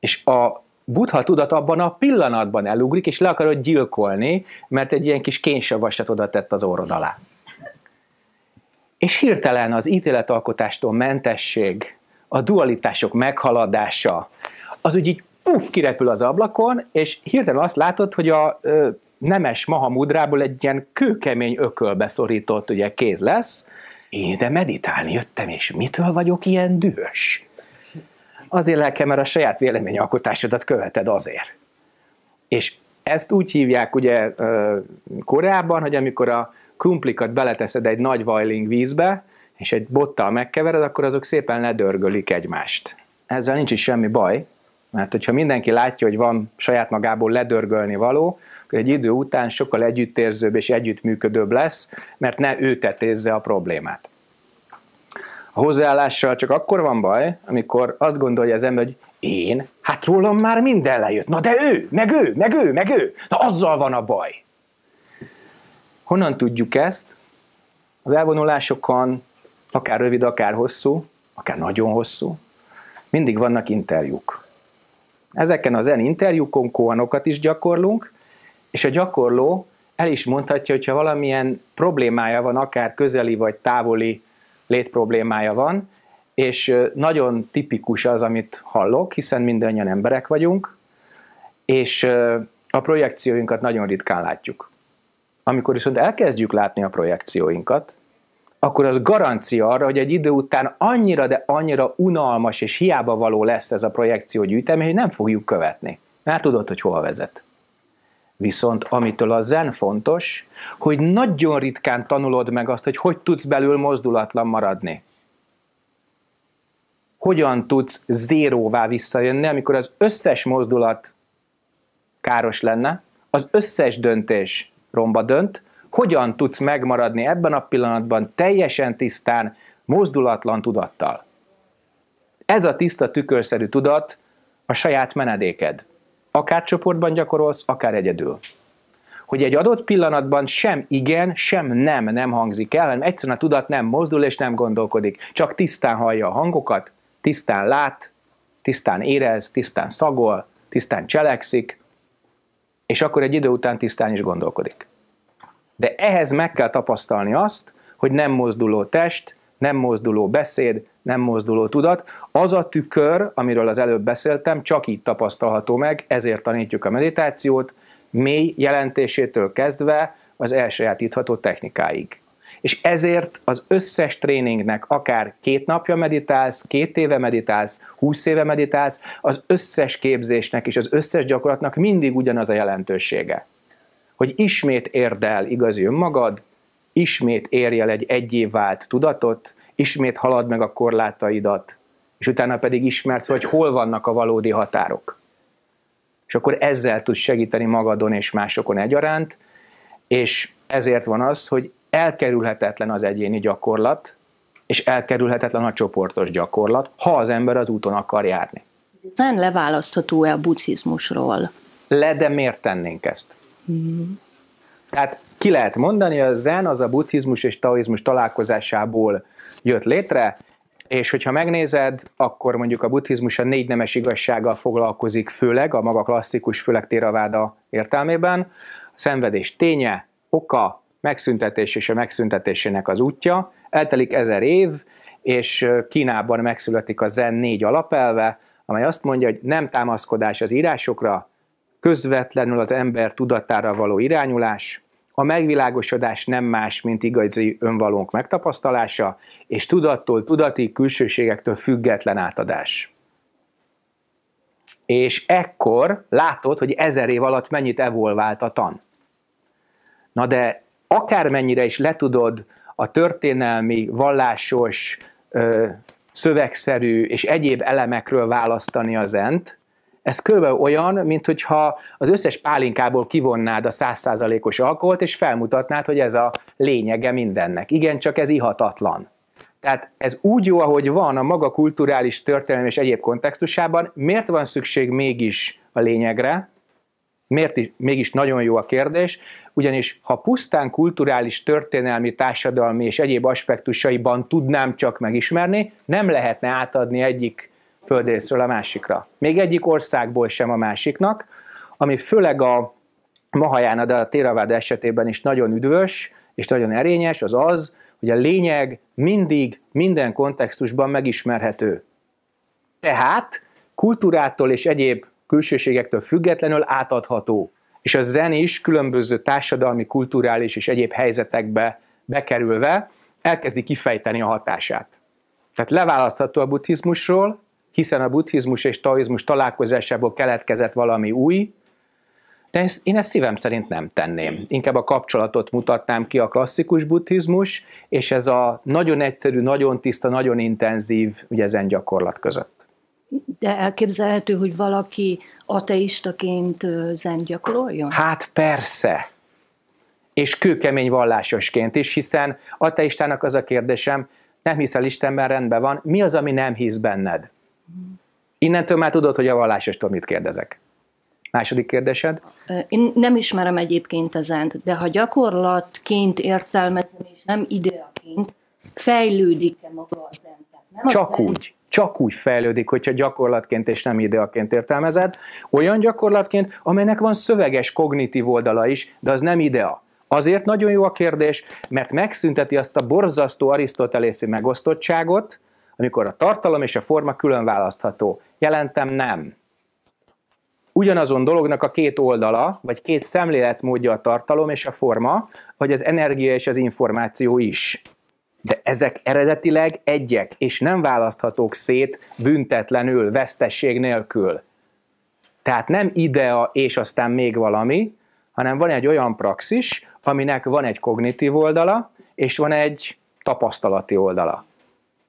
A: És a buddha tudat abban a pillanatban elugrik, és le akarod gyilkolni, mert egy ilyen kis kénysavasat oda tett az orrod alá. És hirtelen az ítéletalkotástól mentesség, a dualitások meghaladása, az úgy így puff kirepül az ablakon, és hirtelen azt látod, hogy a ö, nemes mahamudrából egy ilyen kőkemény ökölbe szorított ugye, kéz lesz, én ide meditálni jöttem, és mitől vagyok ilyen dühös? Azért lelke, mert a saját véleményalkotásodat követed azért. És ezt úgy hívják ugye Koreában, hogy amikor a krumplikat beleteszed egy nagy vajling vízbe, és egy bottal megkevered, akkor azok szépen ledörgölik egymást. Ezzel nincs is semmi baj, mert hogyha mindenki látja, hogy van saját magából ledörgölni való, akkor egy idő után sokkal együttérzőbb és együttműködőbb lesz, mert ne ő tetézze a problémát. A hozzáállással csak akkor van baj, amikor azt gondolja az ember, hogy én? Hát rólam már minden lejött. Na de ő, meg ő, meg ő, meg ő. Na azzal van a baj. Honnan tudjuk ezt? Az elvonulásokon, akár rövid, akár hosszú, akár nagyon hosszú, mindig vannak interjúk. Ezeken az en interjúkon kóanokat is gyakorlunk, és a gyakorló el is mondhatja, hogyha valamilyen problémája van, akár közeli vagy távoli létproblémája van, és nagyon tipikus az, amit hallok, hiszen mindannyian emberek vagyunk, és a projekcióinkat nagyon ritkán látjuk. Amikor viszont elkezdjük látni a projekcióinkat, akkor az garancia arra, hogy egy idő után annyira, de annyira unalmas és hiába való lesz ez a projekció gyűjtemény, hogy nem fogjuk követni. Mert tudod, hogy hova vezet. Viszont amitől a zen fontos, hogy nagyon ritkán tanulod meg azt, hogy hogy tudsz belül mozdulatlan maradni. Hogyan tudsz zéróvá visszajönni, amikor az összes mozdulat káros lenne, az összes döntés romba dönt, hogyan tudsz megmaradni ebben a pillanatban teljesen tisztán, mozdulatlan tudattal. Ez a tiszta tükörszerű tudat a saját menedéked akár csoportban gyakorolsz, akár egyedül. Hogy egy adott pillanatban sem igen, sem nem nem hangzik el, hanem egyszerűen a tudat nem mozdul és nem gondolkodik. Csak tisztán hallja a hangokat, tisztán lát, tisztán érez, tisztán szagol, tisztán cselekszik, és akkor egy idő után tisztán is gondolkodik. De ehhez meg kell tapasztalni azt, hogy nem mozduló test, nem mozduló beszéd, nem mozduló tudat. Az a tükör, amiről az előbb beszéltem, csak így tapasztalható meg, ezért tanítjuk a meditációt, mély jelentésétől kezdve az elsajátítható technikáig. És ezért az összes tréningnek akár két napja meditálsz, két éve meditálsz, húsz éve meditálsz, az összes képzésnek és az összes gyakorlatnak mindig ugyanaz a jelentősége. Hogy ismét érd el igazi önmagad, ismét érj el egy egyévált tudatot, ismét halad meg a korlátaidat, és utána pedig ismert, hogy hol vannak a valódi határok. És akkor ezzel tudsz segíteni magadon és másokon egyaránt, és ezért van az, hogy elkerülhetetlen az egyéni gyakorlat, és elkerülhetetlen a csoportos gyakorlat, ha az ember az úton akar járni.
B: Nem leválasztható-e a
A: buddhizmusról? Le, de miért tennénk ezt? Mm. Tehát ki lehet mondani, a zen az a buddhizmus és taoizmus találkozásából jött létre, és hogyha megnézed, akkor mondjuk a buddhizmus a négy nemes igazsággal foglalkozik főleg, a maga klasszikus, főleg téraváda értelmében. A szenvedés ténye, oka, megszüntetés és a megszüntetésének az útja. Eltelik ezer év, és Kínában megszületik a zen négy alapelve, amely azt mondja, hogy nem támaszkodás az írásokra, közvetlenül az ember tudatára való irányulás, a megvilágosodás nem más, mint igazi önvalónk megtapasztalása, és tudattól tudati külsőségektől független átadás. És ekkor látod, hogy ezer év alatt mennyit evolvált a tan. Na de akármennyire is letudod a történelmi, vallásos, ö, szövegszerű és egyéb elemekről választani az ent, ez körülbelül olyan, mint hogyha az összes pálinkából kivonnád a százszázalékos alkoholt, és felmutatnád, hogy ez a lényege mindennek. Igen, csak ez ihatatlan. Tehát ez úgy jó, ahogy van a maga kulturális történelmi és egyéb kontextusában, miért van szükség mégis a lényegre? Miért is, mégis nagyon jó a kérdés, ugyanis ha pusztán kulturális, történelmi, társadalmi és egyéb aspektusaiban tudnám csak megismerni, nem lehetne átadni egyik földrészről a másikra. Még egyik országból sem a másiknak, ami főleg a Mahajána, de a Téraváda esetében is nagyon üdvös és nagyon erényes, az az, hogy a lényeg mindig, minden kontextusban megismerhető. Tehát kultúrától és egyéb külsőségektől függetlenül átadható. És a zen is különböző társadalmi, kulturális és egyéb helyzetekbe bekerülve elkezdi kifejteni a hatását. Tehát leválasztható a buddhizmusról, hiszen a buddhizmus és taoizmus találkozásából keletkezett valami új, de ezt, én ezt szívem szerint nem tenném. Inkább a kapcsolatot mutatnám ki a klasszikus buddhizmus, és ez a nagyon egyszerű, nagyon tiszta, nagyon intenzív ugye ezen gyakorlat között.
B: De elképzelhető, hogy valaki ateistaként zen gyakoroljon?
A: Hát persze. És kőkemény vallásosként is, hiszen ateistának az a kérdésem, nem hiszel Istenben, rendben van, mi az, ami nem hisz benned? Innentől már tudod, hogy a vallásostól mit kérdezek. Második kérdésed?
B: Én nem ismerem egyébként zent, de ha gyakorlatként értelmezem, és nem ideaként, fejlődik-e maga a zent?
A: Nem Csak a úgy csak úgy fejlődik, hogyha gyakorlatként és nem ideaként értelmezed, olyan gyakorlatként, amelynek van szöveges kognitív oldala is, de az nem idea. Azért nagyon jó a kérdés, mert megszünteti azt a borzasztó arisztotelészi megosztottságot, amikor a tartalom és a forma külön választható. Jelentem nem. Ugyanazon dolognak a két oldala, vagy két szemléletmódja a tartalom és a forma, vagy az energia és az információ is. De ezek eredetileg egyek, és nem választhatók szét büntetlenül, vesztesség nélkül. Tehát nem idea és aztán még valami, hanem van egy olyan praxis, aminek van egy kognitív oldala, és van egy tapasztalati oldala.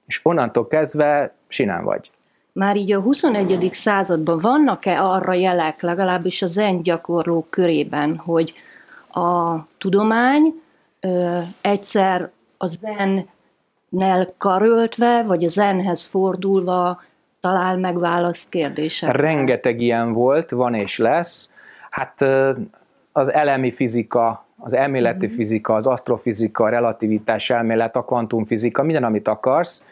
A: És onnantól kezdve sinán vagy.
B: Már így a 21. században vannak-e arra jelek, legalábbis a zen gyakorlók körében, hogy a tudomány ö, egyszer a zennel karöltve, vagy a zenhez fordulva talál meg választ kérdésekre? Rengeteg
A: ilyen volt, van és lesz. Hát az elemi fizika az elméleti mhm. fizika, az asztrofizika, a relativitás elmélet, a kvantumfizika, minden, amit akarsz,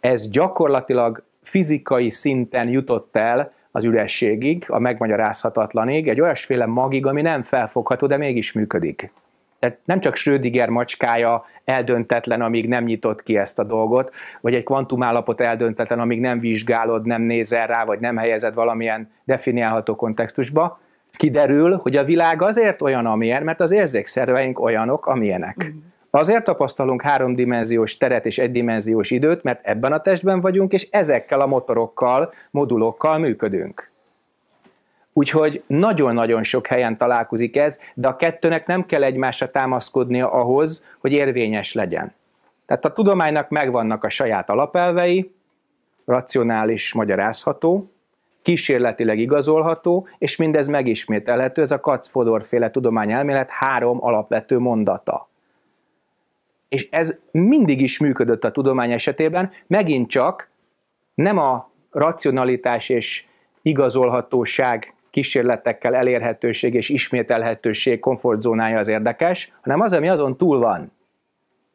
A: ez gyakorlatilag fizikai szinten jutott el az ürességig, a megmagyarázhatatlanig, egy olyasféle magig, ami nem felfogható, de mégis működik. Tehát nem csak Schrödinger macskája eldöntetlen, amíg nem nyitott ki ezt a dolgot, vagy egy kvantumállapot eldöntetlen, amíg nem vizsgálod, nem nézel rá, vagy nem helyezed valamilyen definiálható kontextusba, kiderül, hogy a világ azért olyan, amilyen, mert az érzékszerveink olyanok, amilyenek. Mhm. Azért tapasztalunk háromdimenziós teret és egydimenziós időt, mert ebben a testben vagyunk, és ezekkel a motorokkal, modulokkal működünk. Úgyhogy nagyon-nagyon sok helyen találkozik ez, de a kettőnek nem kell egymásra támaszkodnia ahhoz, hogy érvényes legyen. Tehát a tudománynak megvannak a saját alapelvei, racionális, magyarázható, kísérletileg igazolható, és mindez megismételhető, ez a Katz Fodor féle tudományelmélet három alapvető mondata. És ez mindig is működött a tudomány esetében, megint csak nem a racionalitás és igazolhatóság kísérletekkel elérhetőség és ismételhetőség komfortzónája az érdekes, hanem az, ami azon túl van.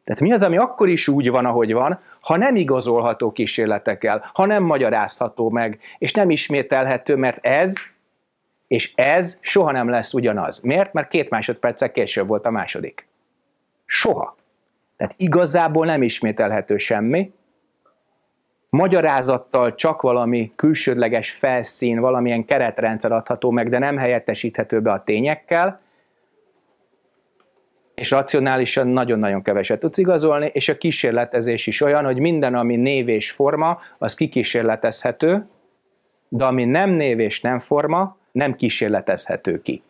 A: Tehát mi az, ami akkor is úgy van, ahogy van, ha nem igazolható kísérletekkel, ha nem magyarázható meg, és nem ismételhető, mert ez és ez soha nem lesz ugyanaz. Miért? Mert két másodperccel később volt a második. Soha. Tehát igazából nem ismételhető semmi, magyarázattal csak valami külsődleges felszín, valamilyen keretrendszer adható meg, de nem helyettesíthető be a tényekkel, és racionálisan nagyon-nagyon keveset tudsz igazolni, és a kísérletezés is olyan, hogy minden, ami név és forma, az kikísérletezhető, de ami nem név és nem forma, nem kísérletezhető ki.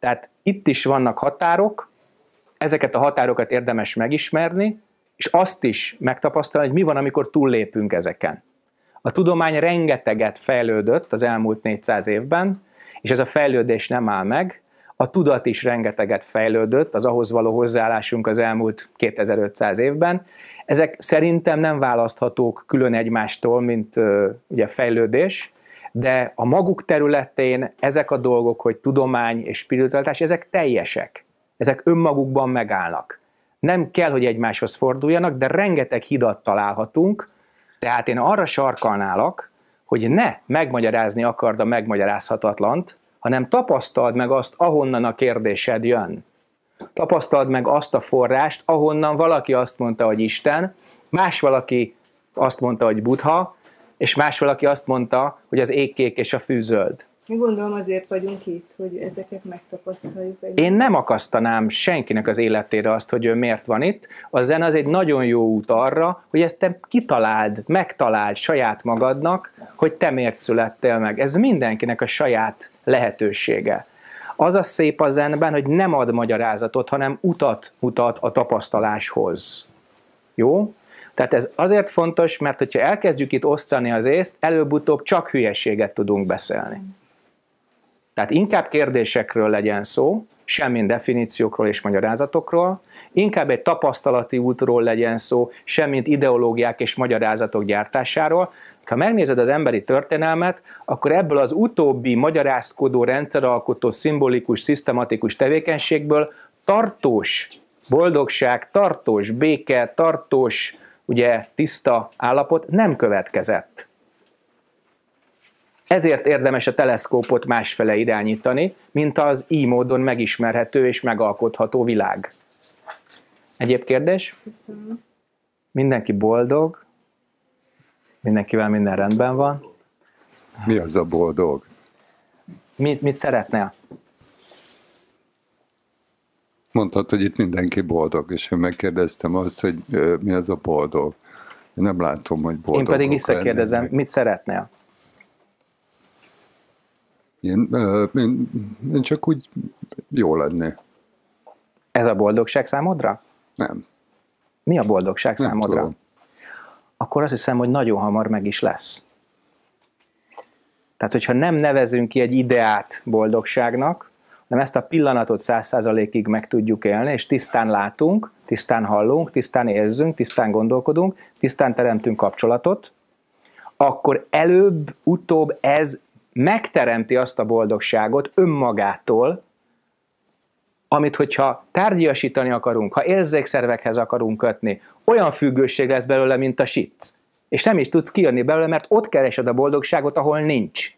A: Tehát itt is vannak határok, ezeket a határokat érdemes megismerni, és azt is megtapasztalni, hogy mi van, amikor túllépünk ezeken. A tudomány rengeteget fejlődött az elmúlt 400 évben, és ez a fejlődés nem áll meg, a tudat is rengeteget fejlődött, az ahhoz való hozzáállásunk az elmúlt 2500 évben. Ezek szerintem nem választhatók külön egymástól, mint ö, ugye fejlődés, de a maguk területén ezek a dolgok, hogy tudomány és spiritualitás, ezek teljesek. Ezek önmagukban megállnak. Nem kell, hogy egymáshoz forduljanak, de rengeteg hidat találhatunk, tehát én arra sarkalnálak, hogy ne megmagyarázni akard a megmagyarázhatatlant, hanem tapasztald meg azt, ahonnan a kérdésed jön. Tapasztald meg azt a forrást, ahonnan valaki azt mondta, hogy Isten, más valaki azt mondta, hogy Buddha, és más valaki azt mondta, hogy az égkék és a fűzöld.
B: Gondolom azért vagyunk itt, hogy ezeket megtapasztaljuk. Együtt. Én
A: nem akasztanám senkinek az életére azt, hogy ő miért van itt. A zen az egy nagyon jó út arra, hogy ezt te kitaláld, megtaláld saját magadnak, hogy te miért születtél meg. Ez mindenkinek a saját lehetősége. Az a szép a zenben, hogy nem ad magyarázatot, hanem utat mutat a tapasztaláshoz. Jó? Tehát ez azért fontos, mert hogyha elkezdjük itt osztani az észt, előbb-utóbb csak hülyeséget tudunk beszélni. Tehát inkább kérdésekről legyen szó, semmin definíciókról és magyarázatokról, inkább egy tapasztalati útról legyen szó, semmint ideológiák és magyarázatok gyártásáról. Ha megnézed az emberi történelmet, akkor ebből az utóbbi magyarázkodó, rendszeralkotó, szimbolikus, szisztematikus tevékenységből tartós boldogság, tartós béke, tartós ugye, tiszta állapot nem következett. Ezért érdemes a teleszkópot másfele irányítani, mint az így módon megismerhető és megalkotható világ. Egyéb kérdés? Köszönöm. Mindenki boldog,
C: mindenkivel minden rendben van. Mi az a boldog?
A: Mit, mit szeretnél?
C: Mondtad, hogy itt mindenki boldog, és én megkérdeztem azt, hogy mi az a boldog. Én nem látom, hogy boldog. Én pedig visszakérdezem,
A: mit szeretnél?
C: Én, én, én csak úgy jó lenni. Ez a boldogság számodra? Nem. Mi a boldogság Nem számodra? Tudom.
A: Akkor azt hiszem, hogy nagyon hamar meg is lesz. Tehát, hogyha nem nevezünk ki egy ideát boldogságnak, hanem ezt a pillanatot száz százalékig meg tudjuk élni, és tisztán látunk, tisztán hallunk, tisztán érzünk, tisztán gondolkodunk, tisztán teremtünk kapcsolatot, akkor előbb, utóbb ez megteremti azt a boldogságot önmagától, amit hogyha tárgyasítani akarunk, ha érzékszervekhez akarunk kötni, olyan függőség lesz belőle, mint a sitz. És nem is tudsz kijönni belőle, mert ott keresed a boldogságot, ahol nincs.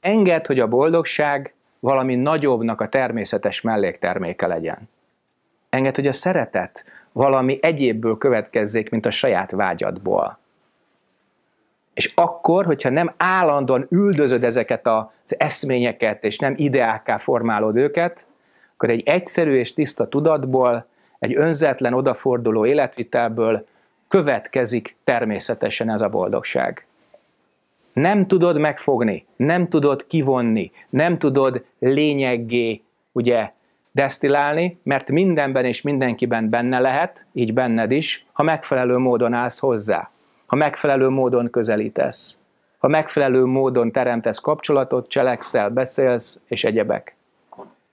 A: Engedd, hogy a boldogság valami nagyobbnak a természetes mellékterméke legyen. Engedd, hogy a szeretet valami egyébből következzék, mint a saját vágyadból. És akkor, hogyha nem állandóan üldözöd ezeket az eszményeket, és nem ideákká formálod őket, akkor egy egyszerű és tiszta tudatból, egy önzetlen odaforduló életvitelből következik természetesen ez a boldogság. Nem tudod megfogni, nem tudod kivonni, nem tudod lényeggé ugye, desztilálni, mert mindenben és mindenkiben benne lehet, így benned is, ha megfelelő módon állsz hozzá ha megfelelő módon közelítesz, ha megfelelő módon teremtesz kapcsolatot, cselekszel, beszélsz, és egyebek.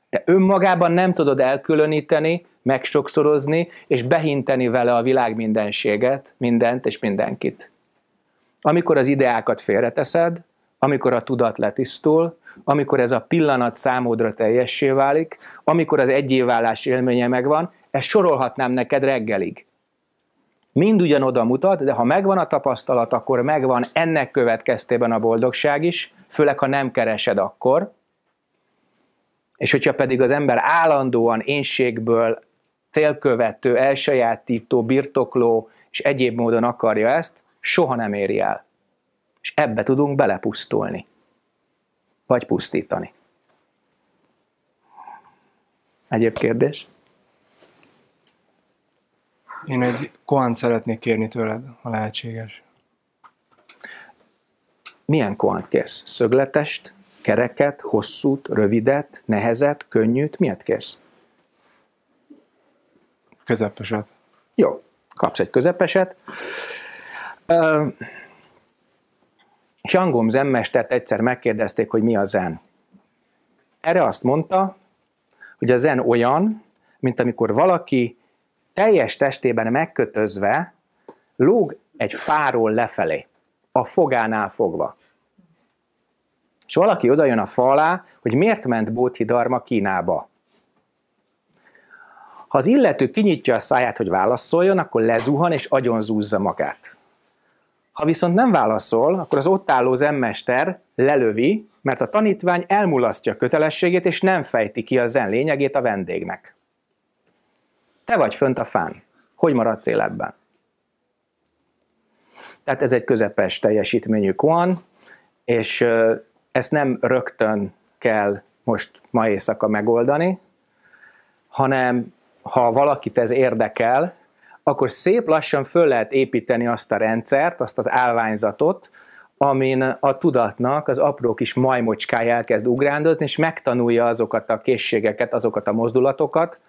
A: De önmagában nem tudod elkülöníteni, megsokszorozni, és behinteni vele a világ mindenséget, mindent és mindenkit. Amikor az ideákat félreteszed, amikor a tudat letisztul, amikor ez a pillanat számodra teljessé válik, amikor az egyévállás élménye megvan, ezt sorolhatnám neked reggelig mind ugyanoda mutat, de ha megvan a tapasztalat, akkor megvan ennek következtében a boldogság is, főleg ha nem keresed akkor. És hogyha pedig az ember állandóan énségből célkövető, elsajátító, birtokló és egyéb módon akarja ezt, soha nem éri el. És ebbe tudunk belepusztulni. Vagy pusztítani. Egyéb kérdés?
C: Én egy koánt szeretnék kérni tőled, ha lehetséges.
A: Milyen koánt kérsz? Szögletest, kereket, hosszút, rövidet, nehezet, könnyűt? Miért kérsz? Közepeset. Jó, kapsz egy közepeset. Uh, Sangom zenmestert egyszer megkérdezték, hogy mi a zen. Erre azt mondta, hogy a zen olyan, mint amikor valaki teljes testében megkötözve lóg egy fáról lefelé, a fogánál fogva. És valaki odajön a fa alá, hogy miért ment Darma Kínába. Ha az illető kinyitja a száját, hogy válaszoljon, akkor lezuhan és zúzza magát. Ha viszont nem válaszol, akkor az ott álló zenmester lelövi, mert a tanítvány elmulasztja kötelességét és nem fejti ki a zen lényegét a vendégnek. Te vagy fönt a fán. Hogy maradsz életben? Tehát ez egy közepes teljesítményű koan, és ezt nem rögtön kell most ma éjszaka megoldani, hanem ha valakit ez érdekel, akkor szép lassan föl lehet építeni azt a rendszert, azt az állványzatot, amin a tudatnak az apró kis majmocskája elkezd ugrándozni, és megtanulja azokat a készségeket, azokat a mozdulatokat,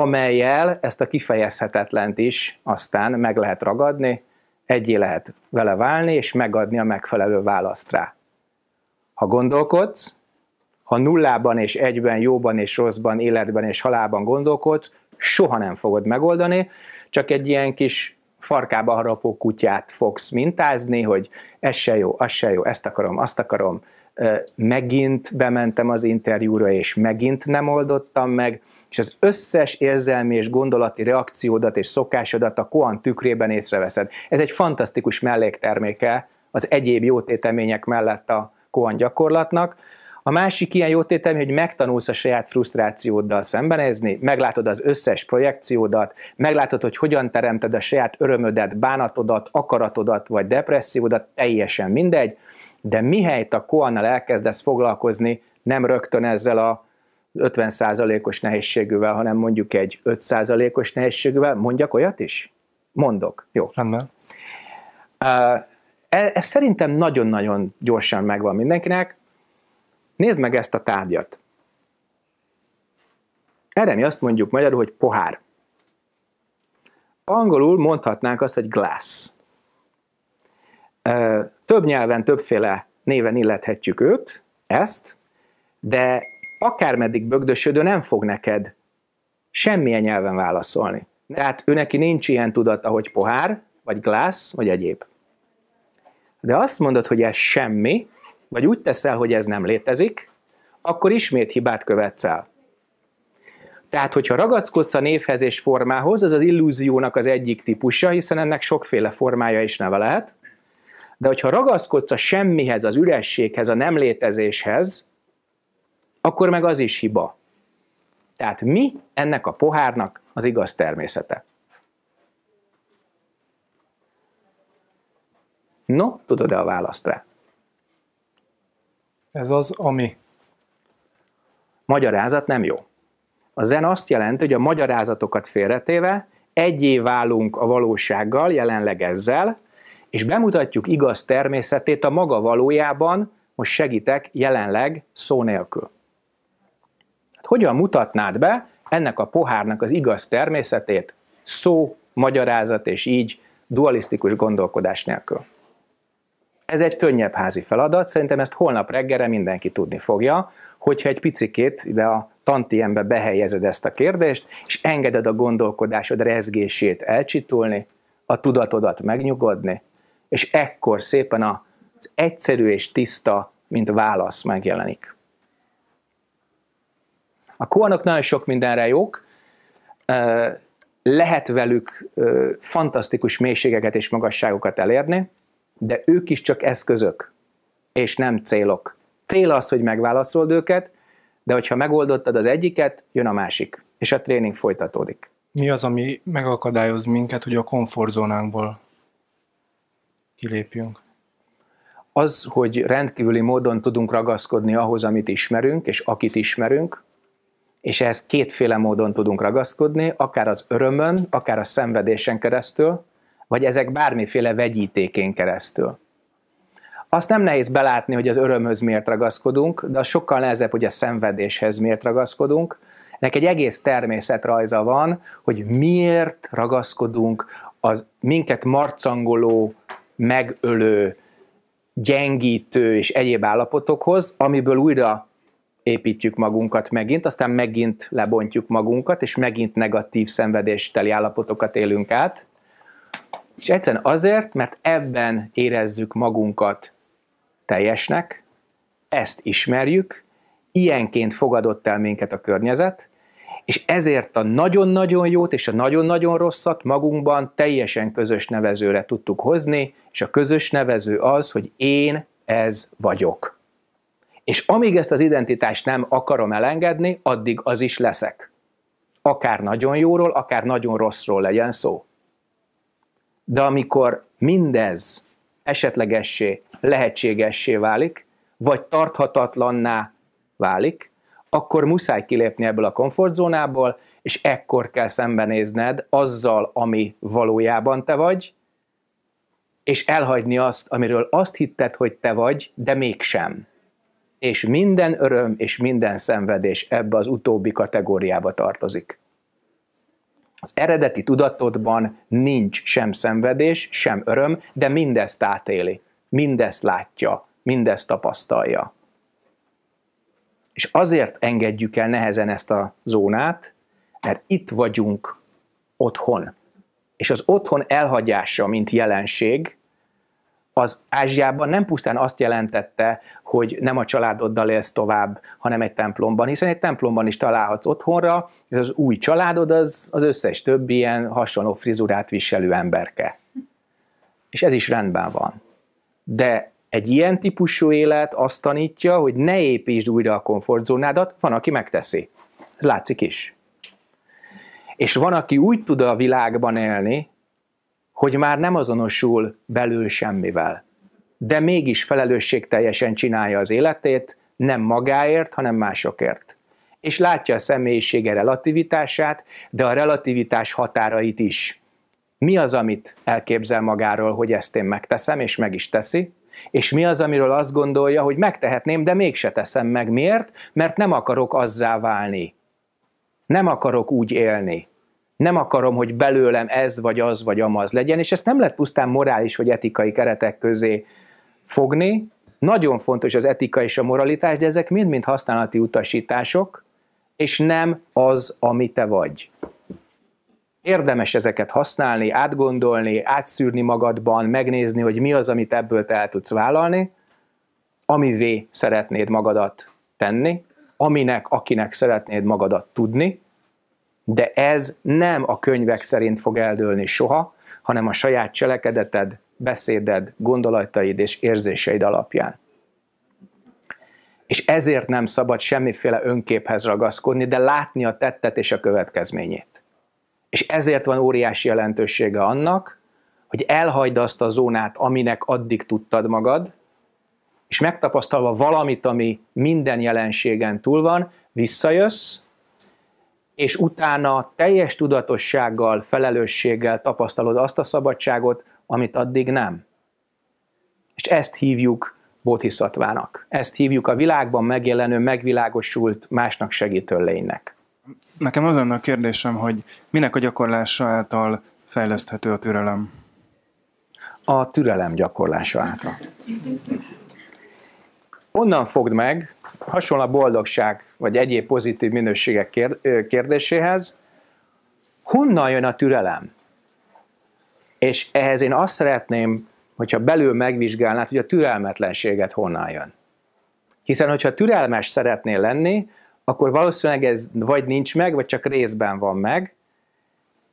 A: amelyel ezt a kifejezhetetlent is aztán meg lehet ragadni, egyé lehet vele válni, és megadni a megfelelő választ rá. Ha gondolkodsz, ha nullában és egyben, jóban és rosszban, életben és halában gondolkodsz, soha nem fogod megoldani, csak egy ilyen kis farkába harapó kutyát fogsz mintázni, hogy ez se jó, az se jó, ezt akarom, azt akarom, megint bementem az interjúra, és megint nem oldottam meg, és az összes érzelmi és gondolati reakciódat és szokásodat a koan tükrében észreveszed. Ez egy fantasztikus mellékterméke az egyéb jótétemények mellett a koan gyakorlatnak. A másik ilyen jótétemény, hogy megtanulsz a saját frusztrációddal szembenézni, meglátod az összes projekciódat, meglátod, hogy hogyan teremted a saját örömödet, bánatodat, akaratodat vagy depressziódat, teljesen mindegy, de mihelyt a koannal elkezdesz foglalkozni, nem rögtön ezzel a 50%-os nehézségűvel, hanem mondjuk egy 5%-os nehézségűvel, mondjak olyat is? Mondok. Jó. Rendben. E, ez szerintem nagyon-nagyon gyorsan megvan mindenkinek. Nézd meg ezt a tárgyat. Erre mi azt mondjuk magyarul, hogy pohár. Angolul mondhatnánk azt, hogy glass. Több nyelven, többféle néven illethetjük őt, ezt, de akármeddig bögdösödő nem fog neked semmilyen nyelven válaszolni. Tehát ő neki nincs ilyen tudata, hogy pohár, vagy glász, vagy egyéb. De azt mondod, hogy ez semmi, vagy úgy teszel, hogy ez nem létezik, akkor ismét hibát követsz el. Tehát, hogyha ragaszkodsz a névhez és formához, az az illúziónak az egyik típusa, hiszen ennek sokféle formája is neve lehet, de hogyha ragaszkodsz a semmihez, az ürességhez, a nem létezéshez, akkor meg az is hiba. Tehát mi ennek a pohárnak az igaz természete? No, tudod-e a választ rá? Ez az, ami. Magyarázat nem jó. A zen azt jelenti, hogy a magyarázatokat félretéve egyé válunk a valósággal, jelenleg ezzel, és bemutatjuk igaz természetét a maga valójában, most segítek, jelenleg szó nélkül. Hát hogyan mutatnád be ennek a pohárnak az igaz természetét szó, magyarázat és így dualisztikus gondolkodás nélkül? Ez egy könnyebb házi feladat, szerintem ezt holnap reggelre mindenki tudni fogja, hogyha egy picikét ide a tantiembe behelyezed ezt a kérdést, és engeded a gondolkodásod rezgését elcsitulni, a tudatodat megnyugodni, és ekkor szépen az egyszerű és tiszta, mint válasz megjelenik. A kóanok nagyon sok mindenre jók, lehet velük fantasztikus mélységeket és magasságokat elérni, de ők is csak eszközök, és nem célok. Cél az, hogy megválaszold őket, de hogyha megoldottad az egyiket, jön a másik, és a tréning folytatódik. Mi az, ami megakadályoz minket, hogy a komfortzónánkból kilépjünk? Az, hogy rendkívüli módon tudunk ragaszkodni ahhoz, amit ismerünk, és akit ismerünk, és ehhez kétféle módon tudunk ragaszkodni, akár az örömön, akár a szenvedésen keresztül, vagy ezek bármiféle vegyítékén keresztül. Azt nem nehéz belátni, hogy az örömhöz miért ragaszkodunk, de az sokkal nehezebb, hogy a szenvedéshez miért ragaszkodunk. Nek egy egész természetrajza van, hogy miért ragaszkodunk az minket marcangoló megölő, gyengítő és egyéb állapotokhoz, amiből újra építjük magunkat megint, aztán megint lebontjuk magunkat, és megint negatív szenvedésteli állapotokat élünk át. És egyszerűen azért, mert ebben érezzük magunkat teljesnek, ezt ismerjük, ilyenként fogadott el minket a környezet, és ezért a nagyon-nagyon jót és a nagyon-nagyon rosszat magunkban teljesen közös nevezőre tudtuk hozni, és a közös nevező az, hogy én ez vagyok. És amíg ezt az identitást nem akarom elengedni, addig az is leszek. Akár nagyon jóról, akár nagyon rosszról legyen szó. De amikor mindez esetlegessé, lehetségessé válik, vagy tarthatatlanná válik, akkor muszáj kilépni ebből a komfortzónából, és ekkor kell szembenézned azzal, ami valójában te vagy, és elhagyni azt, amiről azt hitted, hogy te vagy, de mégsem. És minden öröm és minden szenvedés ebbe az utóbbi kategóriába tartozik. Az eredeti tudatodban nincs sem szenvedés, sem öröm, de mindezt átéli, mindezt látja, mindezt tapasztalja. És azért engedjük el nehezen ezt a zónát, mert itt vagyunk otthon. És az otthon elhagyása, mint jelenség, az Ázsiában nem pusztán azt jelentette, hogy nem a családoddal élsz tovább, hanem egy templomban, hiszen egy templomban is találhatsz otthonra, és az új családod az, az összes többi ilyen hasonló frizurát viselő emberke. És ez is rendben van. De egy ilyen típusú élet azt tanítja, hogy ne építsd újra a komfortzónádat, van, aki megteszi. Ez látszik is. És van, aki úgy tud a világban élni, hogy már nem azonosul belül semmivel, de mégis felelősségteljesen csinálja az életét, nem magáért, hanem másokért. És látja a személyisége relativitását, de a relativitás határait is. Mi az, amit elképzel magáról, hogy ezt én megteszem, és meg is teszi, és mi az, amiről azt gondolja, hogy megtehetném, de mégse teszem meg. Miért? Mert nem akarok azzá válni. Nem akarok úgy élni. Nem akarom, hogy belőlem ez vagy az vagy amaz legyen, és ezt nem lehet pusztán morális vagy etikai keretek közé fogni. Nagyon fontos az etika és a moralitás, de ezek mind-mind használati utasítások, és nem az, ami te vagy érdemes ezeket használni, átgondolni, átszűrni magadban, megnézni, hogy mi az, amit ebből te el tudsz vállalni, amivé szeretnéd magadat tenni, aminek, akinek szeretnéd magadat tudni, de ez nem a könyvek szerint fog eldőlni soha, hanem a saját cselekedeted, beszéded, gondolataid és érzéseid alapján. És ezért nem szabad semmiféle önképhez ragaszkodni, de látni a tettet és a következményét. És ezért van óriási jelentősége annak, hogy elhagyd azt a zónát, aminek addig tudtad magad, és megtapasztalva valamit, ami minden jelenségen túl van, visszajössz, és utána teljes tudatossággal, felelősséggel tapasztalod azt a szabadságot, amit addig nem. És ezt hívjuk bodhisattvának. Ezt hívjuk a világban megjelenő, megvilágosult, másnak segítő lénynek. Nekem az lenne a kérdésem, hogy minek a gyakorlása által fejleszthető a türelem? A türelem gyakorlása által. Onnan fogd meg, hasonló a boldogság vagy egyéb pozitív minőségek kérdéséhez, honnan jön a türelem? És ehhez én azt szeretném, hogyha belül megvizsgálnád, hogy a türelmetlenséget honnan jön. Hiszen, hogyha türelmes szeretnél lenni, akkor valószínűleg ez vagy nincs meg, vagy csak részben van meg,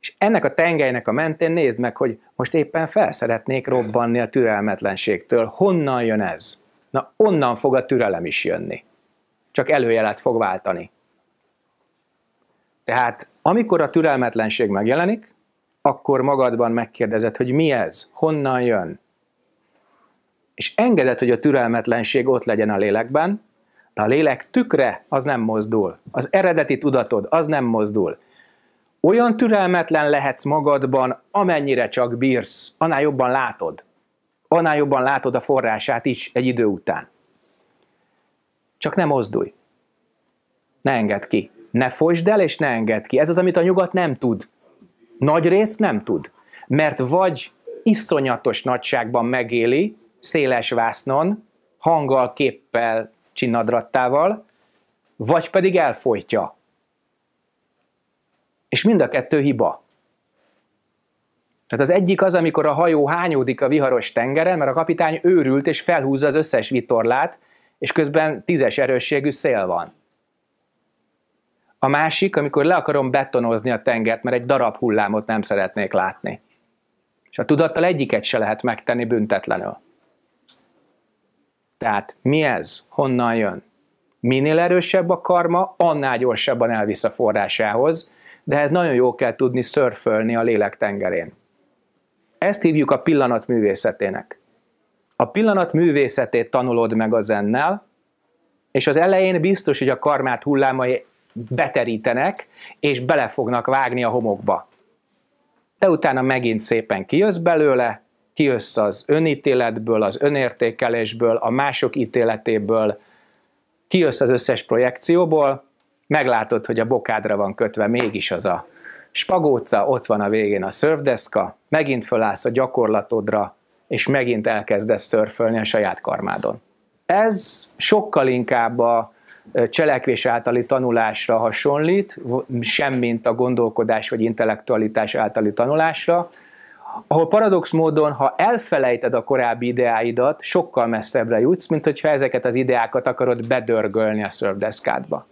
A: és ennek a tengelynek a mentén nézd meg, hogy most éppen felszeretnék robbanni a türelmetlenségtől. Honnan jön ez? Na, onnan fog a türelem is jönni. Csak előjelet fog váltani. Tehát, amikor a türelmetlenség megjelenik, akkor magadban megkérdezed, hogy mi ez, honnan jön. És engeded, hogy a türelmetlenség ott legyen a lélekben, de a lélek tükre az nem mozdul, az eredeti tudatod az nem mozdul. Olyan türelmetlen lehetsz magadban, amennyire csak bírsz, annál jobban látod. Annál jobban látod a forrását is egy idő után. Csak ne mozdulj. Ne engedd ki. Ne fosd el, és ne engedd ki. Ez az, amit a nyugat nem tud. Nagy részt nem tud. Mert vagy iszonyatos nagyságban megéli, széles vásznon, hanggal, képpel, csinadrattával, vagy pedig elfolytja. És mind a kettő hiba. Tehát az egyik az, amikor a hajó hányódik a viharos tengeren, mert a kapitány őrült és felhúzza az összes vitorlát, és közben tízes erősségű szél van. A másik, amikor le akarom betonozni a tengert, mert egy darab hullámot nem szeretnék látni. És a tudattal egyiket se lehet megtenni büntetlenül. Tehát mi ez? Honnan jön? Minél erősebb a karma, annál gyorsabban elvisz a forrásához, de ez nagyon jó kell tudni szörfölni a lélek tengerén. Ezt hívjuk a pillanat művészetének. A pillanat művészetét tanulod meg a zennel, és az elején biztos, hogy a karmát hullámai beterítenek, és bele fognak vágni a homokba. De utána megint szépen kijössz belőle, kiössz az önítéletből, az önértékelésből, a mások ítéletéből, kiössz az összes projekcióból, meglátod, hogy a bokádra van kötve mégis az a spagóca, ott van a végén a szörvdeszka, megint fölállsz a gyakorlatodra, és megint elkezdesz szörfölni a saját karmádon. Ez sokkal inkább a cselekvés általi tanulásra hasonlít, semmint a gondolkodás vagy intellektualitás általi tanulásra, ahol paradox módon, ha elfelejted a korábbi ideáidat, sokkal messzebbre jutsz, mint hogyha ezeket az ideákat akarod bedörgölni a szörvdeszkádba.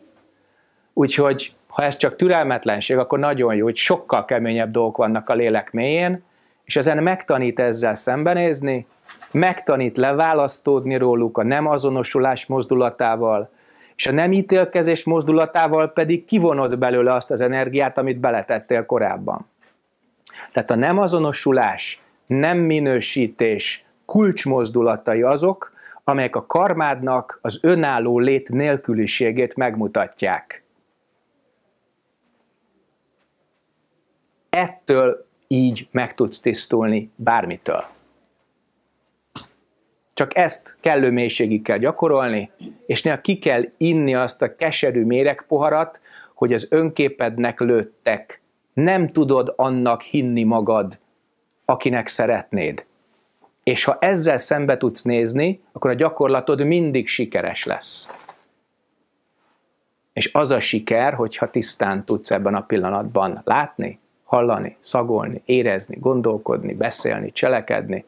A: Úgyhogy, ha ez csak türelmetlenség, akkor nagyon jó, hogy sokkal keményebb dolgok vannak a lélek mélyén, és ezen megtanít ezzel szembenézni, megtanít leválasztódni róluk a nem azonosulás mozdulatával, és a nem ítélkezés mozdulatával pedig kivonod belőle azt az energiát, amit beletettél korábban. Tehát a nem azonosulás, nem minősítés kulcsmozdulatai azok, amelyek a karmádnak az önálló lét nélküliségét megmutatják. Ettől így meg tudsz tisztulni bármitől. Csak ezt kellő mélységig kell gyakorolni, és néha ki kell inni azt a keserű méregpoharat, hogy az önképednek lőttek nem tudod annak hinni magad, akinek szeretnéd. És ha ezzel szembe tudsz nézni, akkor a gyakorlatod mindig sikeres lesz. És az a siker, hogyha tisztán tudsz ebben a pillanatban látni, hallani, szagolni, érezni, gondolkodni, beszélni, cselekedni.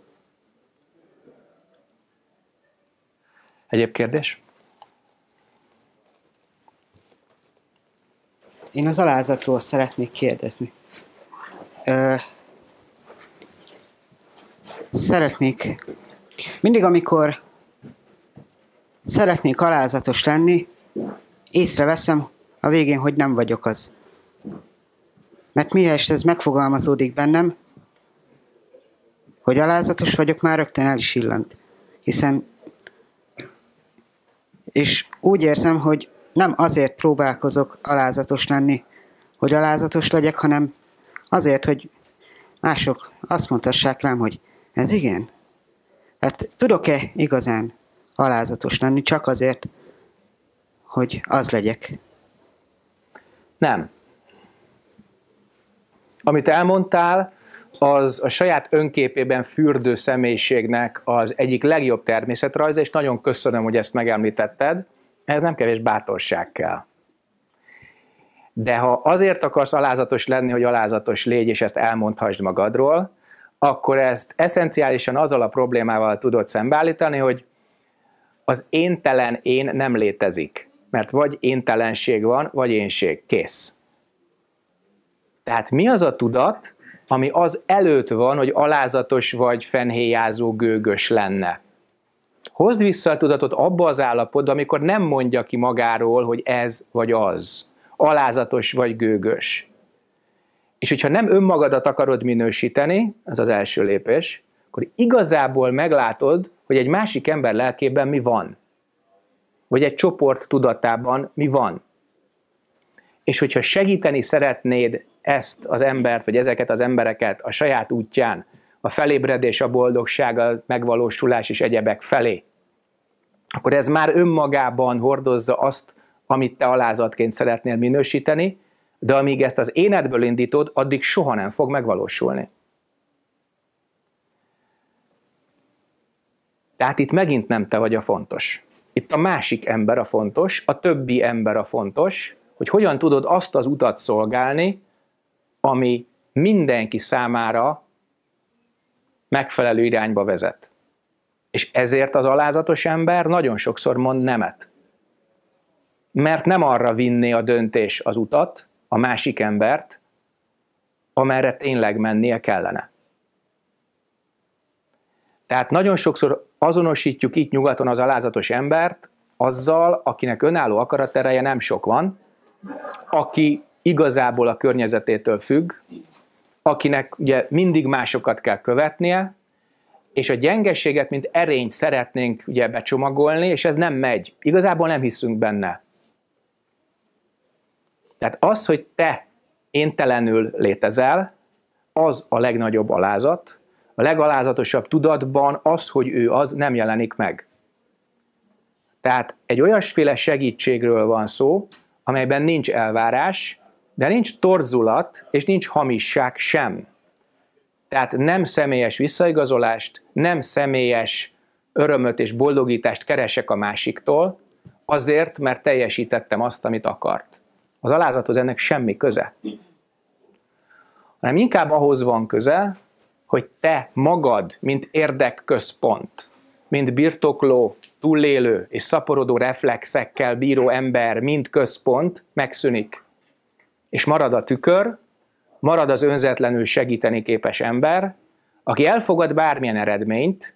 A: Egyéb kérdés?
B: Én az alázatról szeretnék kérdezni. szeretnék, mindig amikor szeretnék alázatos lenni, észreveszem a végén, hogy nem vagyok az. Mert mihelyest ez megfogalmazódik bennem, hogy alázatos vagyok, már rögtön el is illant. Hiszen, és úgy érzem, hogy nem azért próbálkozok alázatos lenni, hogy alázatos legyek, hanem azért, hogy mások azt mondhassák rám, hogy ez igen. Hát tudok-e igazán alázatos lenni csak azért, hogy az
A: legyek? Nem. Amit elmondtál, az a saját önképében fürdő személyiségnek az egyik legjobb természetrajza, és nagyon köszönöm, hogy ezt megemlítetted. Ez nem kevés bátorság kell. De ha azért akarsz alázatos lenni, hogy alázatos légy, és ezt elmondhassd magadról, akkor ezt eszenciálisan azzal a problémával tudod szembeállítani, hogy az éntelen én nem létezik. Mert vagy éntelenség van, vagy énség. Kész. Tehát mi az a tudat, ami az előtt van, hogy alázatos vagy fenhéjázó gőgös lenne? Hozd vissza a tudatot abba az állapotba, amikor nem mondja ki magáról, hogy ez vagy az, alázatos vagy gőgös. És hogyha nem önmagadat akarod minősíteni, ez az első lépés, akkor igazából meglátod, hogy egy másik ember lelkében mi van. Vagy egy csoport tudatában mi van. És hogyha segíteni szeretnéd ezt az embert, vagy ezeket az embereket a saját útján, a felébredés, a boldogság, a megvalósulás és egyebek felé, akkor ez már önmagában hordozza azt, amit te alázatként szeretnél minősíteni, de amíg ezt az énedből indítod, addig soha nem fog megvalósulni. Tehát itt megint nem te vagy a fontos. Itt a másik ember a fontos, a többi ember a fontos, hogy hogyan tudod azt az utat szolgálni, ami mindenki számára megfelelő irányba vezet. És ezért az alázatos ember nagyon sokszor mond nemet. Mert nem arra vinné a döntés az utat, a másik embert, amerre tényleg mennie kellene. Tehát nagyon sokszor azonosítjuk itt nyugaton az alázatos embert azzal, akinek önálló akaratereje nem sok van, aki igazából a környezetétől függ, akinek ugye mindig másokat kell követnie, és a gyengeséget, mint erényt szeretnénk ugye becsomagolni, és ez nem megy. Igazából nem hiszünk benne. Tehát az, hogy te éntelenül létezel, az a legnagyobb alázat, a legalázatosabb tudatban az, hogy ő az nem jelenik meg. Tehát egy olyasféle segítségről van szó, amelyben nincs elvárás, de nincs torzulat és nincs hamisság sem. Tehát nem személyes visszaigazolást, nem személyes örömöt és boldogítást keresek a másiktól, azért, mert teljesítettem azt, amit akart. Az alázathoz ennek semmi köze. Hanem inkább ahhoz van köze, hogy te magad, mint érdekközpont, mint birtokló, túlélő és szaporodó reflexekkel bíró ember, mint központ megszűnik és marad a tükör, marad az önzetlenül segíteni képes ember, aki elfogad bármilyen eredményt,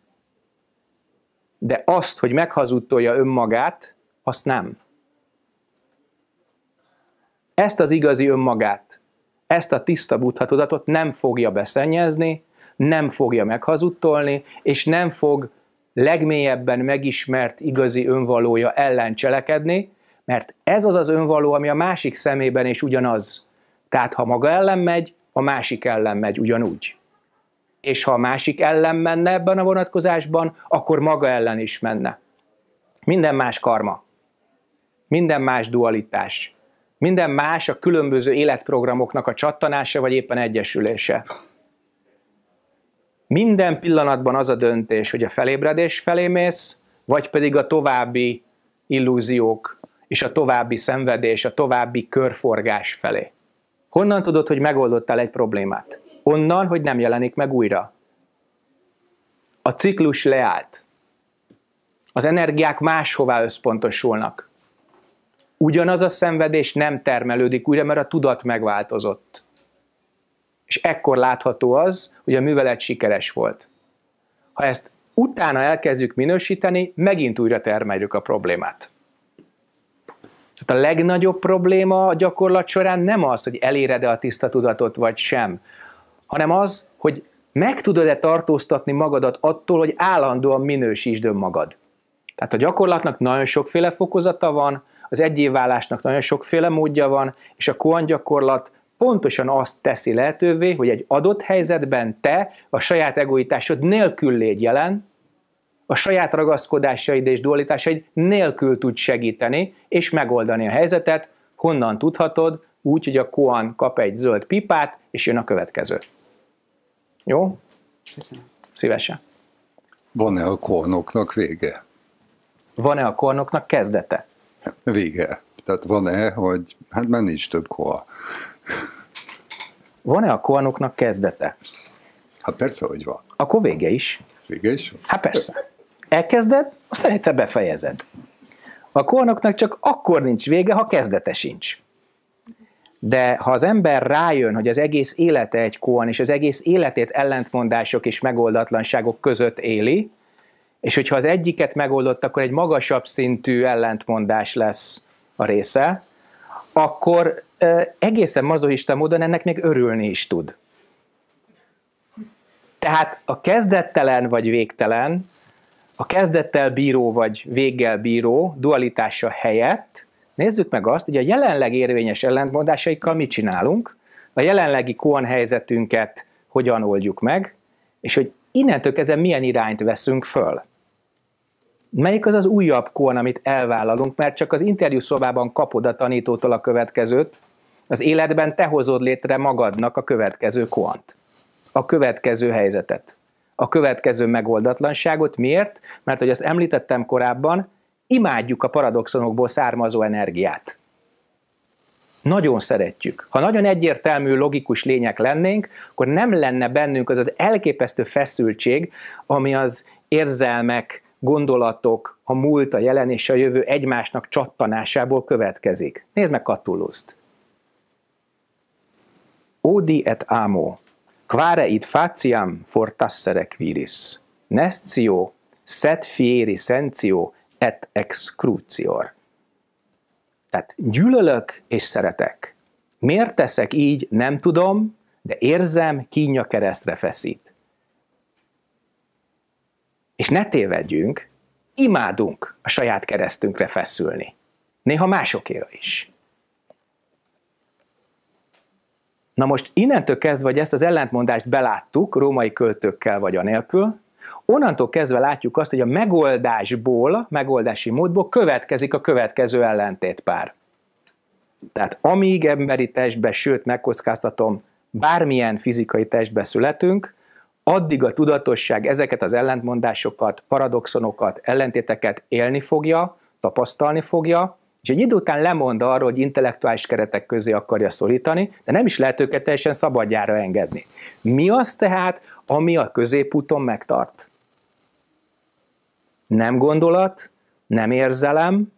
A: de azt, hogy meghazudtolja önmagát, azt nem. Ezt az igazi önmagát, ezt a tiszta buthatodatot nem fogja beszennyezni, nem fogja meghazudtolni, és nem fog legmélyebben megismert igazi önvalója ellen cselekedni, mert ez az az önvaló, ami a másik szemében is ugyanaz. Tehát ha maga ellen megy, a másik ellen megy ugyanúgy. És ha a másik ellen menne ebben a vonatkozásban, akkor maga ellen is menne. Minden más karma. Minden más dualitás. Minden más a különböző életprogramoknak a csattanása, vagy éppen egyesülése. Minden pillanatban az a döntés, hogy a felébredés felé mész, vagy pedig a további illúziók és a további szenvedés, a további körforgás felé. Honnan tudod, hogy megoldottál egy problémát? Onnan, hogy nem jelenik meg újra. A ciklus leállt. Az energiák máshová összpontosulnak. Ugyanaz a szenvedés nem termelődik újra, mert a tudat megváltozott. És ekkor látható az, hogy a művelet sikeres volt. Ha ezt utána elkezdjük minősíteni, megint újra termeljük a problémát. Tehát a legnagyobb probléma a gyakorlat során nem az, hogy eléred-e a tiszta tudatot vagy sem, hanem az, hogy meg tudod-e tartóztatni magadat attól, hogy állandóan minősítsd önmagad. Tehát a gyakorlatnak nagyon sokféle fokozata van, az egyévválásnak nagyon sokféle módja van, és a koan gyakorlat pontosan azt teszi lehetővé, hogy egy adott helyzetben te a saját egoitásod nélkül légy jelen, a saját ragaszkodásaid és dualitásaid nélkül tud segíteni és megoldani a helyzetet, honnan tudhatod, úgy, hogy a koan kap egy zöld pipát, és jön a következő.
C: Jó? Köszönöm. Szívesen. Van-e a kornoknak vége? Van-e a kornoknak kezdete? Vége. Tehát van-e, hogy hát már nincs több koa. Van-e a kornoknak kezdete? Hát persze, hogy van. Akkor vége is. Vége is? Hát persze.
A: Elkezded, aztán egyszer befejezed. A kornoknak csak akkor nincs vége, ha kezdete sincs. De ha az ember rájön, hogy az egész élete egy kóan, és az egész életét ellentmondások és megoldatlanságok között éli, és hogyha az egyiket megoldott, akkor egy magasabb szintű ellentmondás lesz a része, akkor egészen mazohista módon ennek még örülni is tud. Tehát a kezdettelen vagy végtelen a kezdettel bíró vagy véggel bíró dualitása helyett nézzük meg azt, hogy a jelenleg érvényes ellentmondásaikkal mit csinálunk, a jelenlegi kóan helyzetünket hogyan oldjuk meg, és hogy innentől kezdve milyen irányt veszünk föl. Melyik az az újabb kóan, amit elvállalunk, mert csak az interjú szobában kapod a tanítótól a következőt, az életben te hozod létre magadnak a következő koant, a következő helyzetet a következő megoldatlanságot. Miért? Mert, hogy azt említettem korábban, imádjuk a paradoxonokból származó energiát. Nagyon szeretjük. Ha nagyon egyértelmű, logikus lények lennénk, akkor nem lenne bennünk az az elképesztő feszültség, ami az érzelmek, gondolatok, a múlt, a jelen és a jövő egymásnak csattanásából következik. Nézd meg Katulluszt. Odi et amo, Quare id faciam fortassere quiris, nescio, set fieri sencio et crucior. Tehát gyűlölök és szeretek. Miért teszek így, nem tudom, de érzem, kínja keresztre feszít. És ne tévedjünk, imádunk a saját keresztünkre feszülni. Néha másokéra is. Na most innentől kezdve, hogy ezt az ellentmondást beláttuk római költőkkel vagy anélkül, onnantól kezdve látjuk azt, hogy a megoldásból, megoldási módból következik a következő ellentétpár. Tehát amíg emberi testbe, sőt megkockáztatom, bármilyen fizikai testbe születünk, addig a tudatosság ezeket az ellentmondásokat, paradoxonokat, ellentéteket élni fogja, tapasztalni fogja, és egy idő után lemond arról, hogy intellektuális keretek közé akarja szorítani, de nem is lehet őket teljesen szabadjára engedni. Mi az tehát, ami a középúton megtart? Nem gondolat, nem érzelem,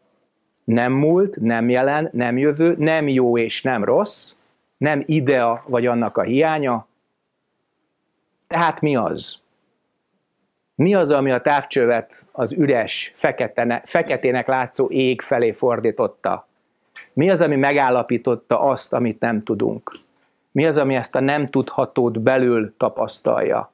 A: nem múlt, nem jelen, nem jövő, nem jó és nem rossz, nem idea vagy annak a hiánya. Tehát mi az? Mi az, ami a távcsövet az üres, feketene, feketének látszó ég felé fordította? Mi az, ami megállapította azt, amit nem tudunk? Mi az, ami ezt a nem tudhatót belül tapasztalja?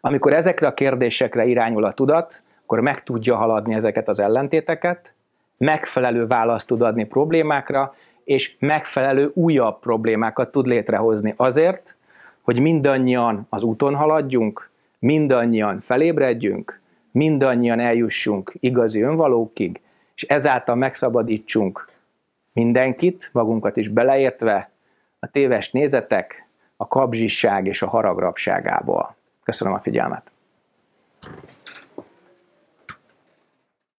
A: Amikor ezekre a kérdésekre irányul a tudat, akkor meg tudja haladni ezeket az ellentéteket, megfelelő választ tud adni problémákra, és megfelelő újabb problémákat tud létrehozni azért, hogy mindannyian az úton haladjunk, mindannyian felébredjünk, mindannyian eljussunk igazi önvalókig, és ezáltal megszabadítsunk mindenkit, magunkat is beleértve, a téves nézetek, a kapzsisság és a haragrapságából. Köszönöm a figyelmet!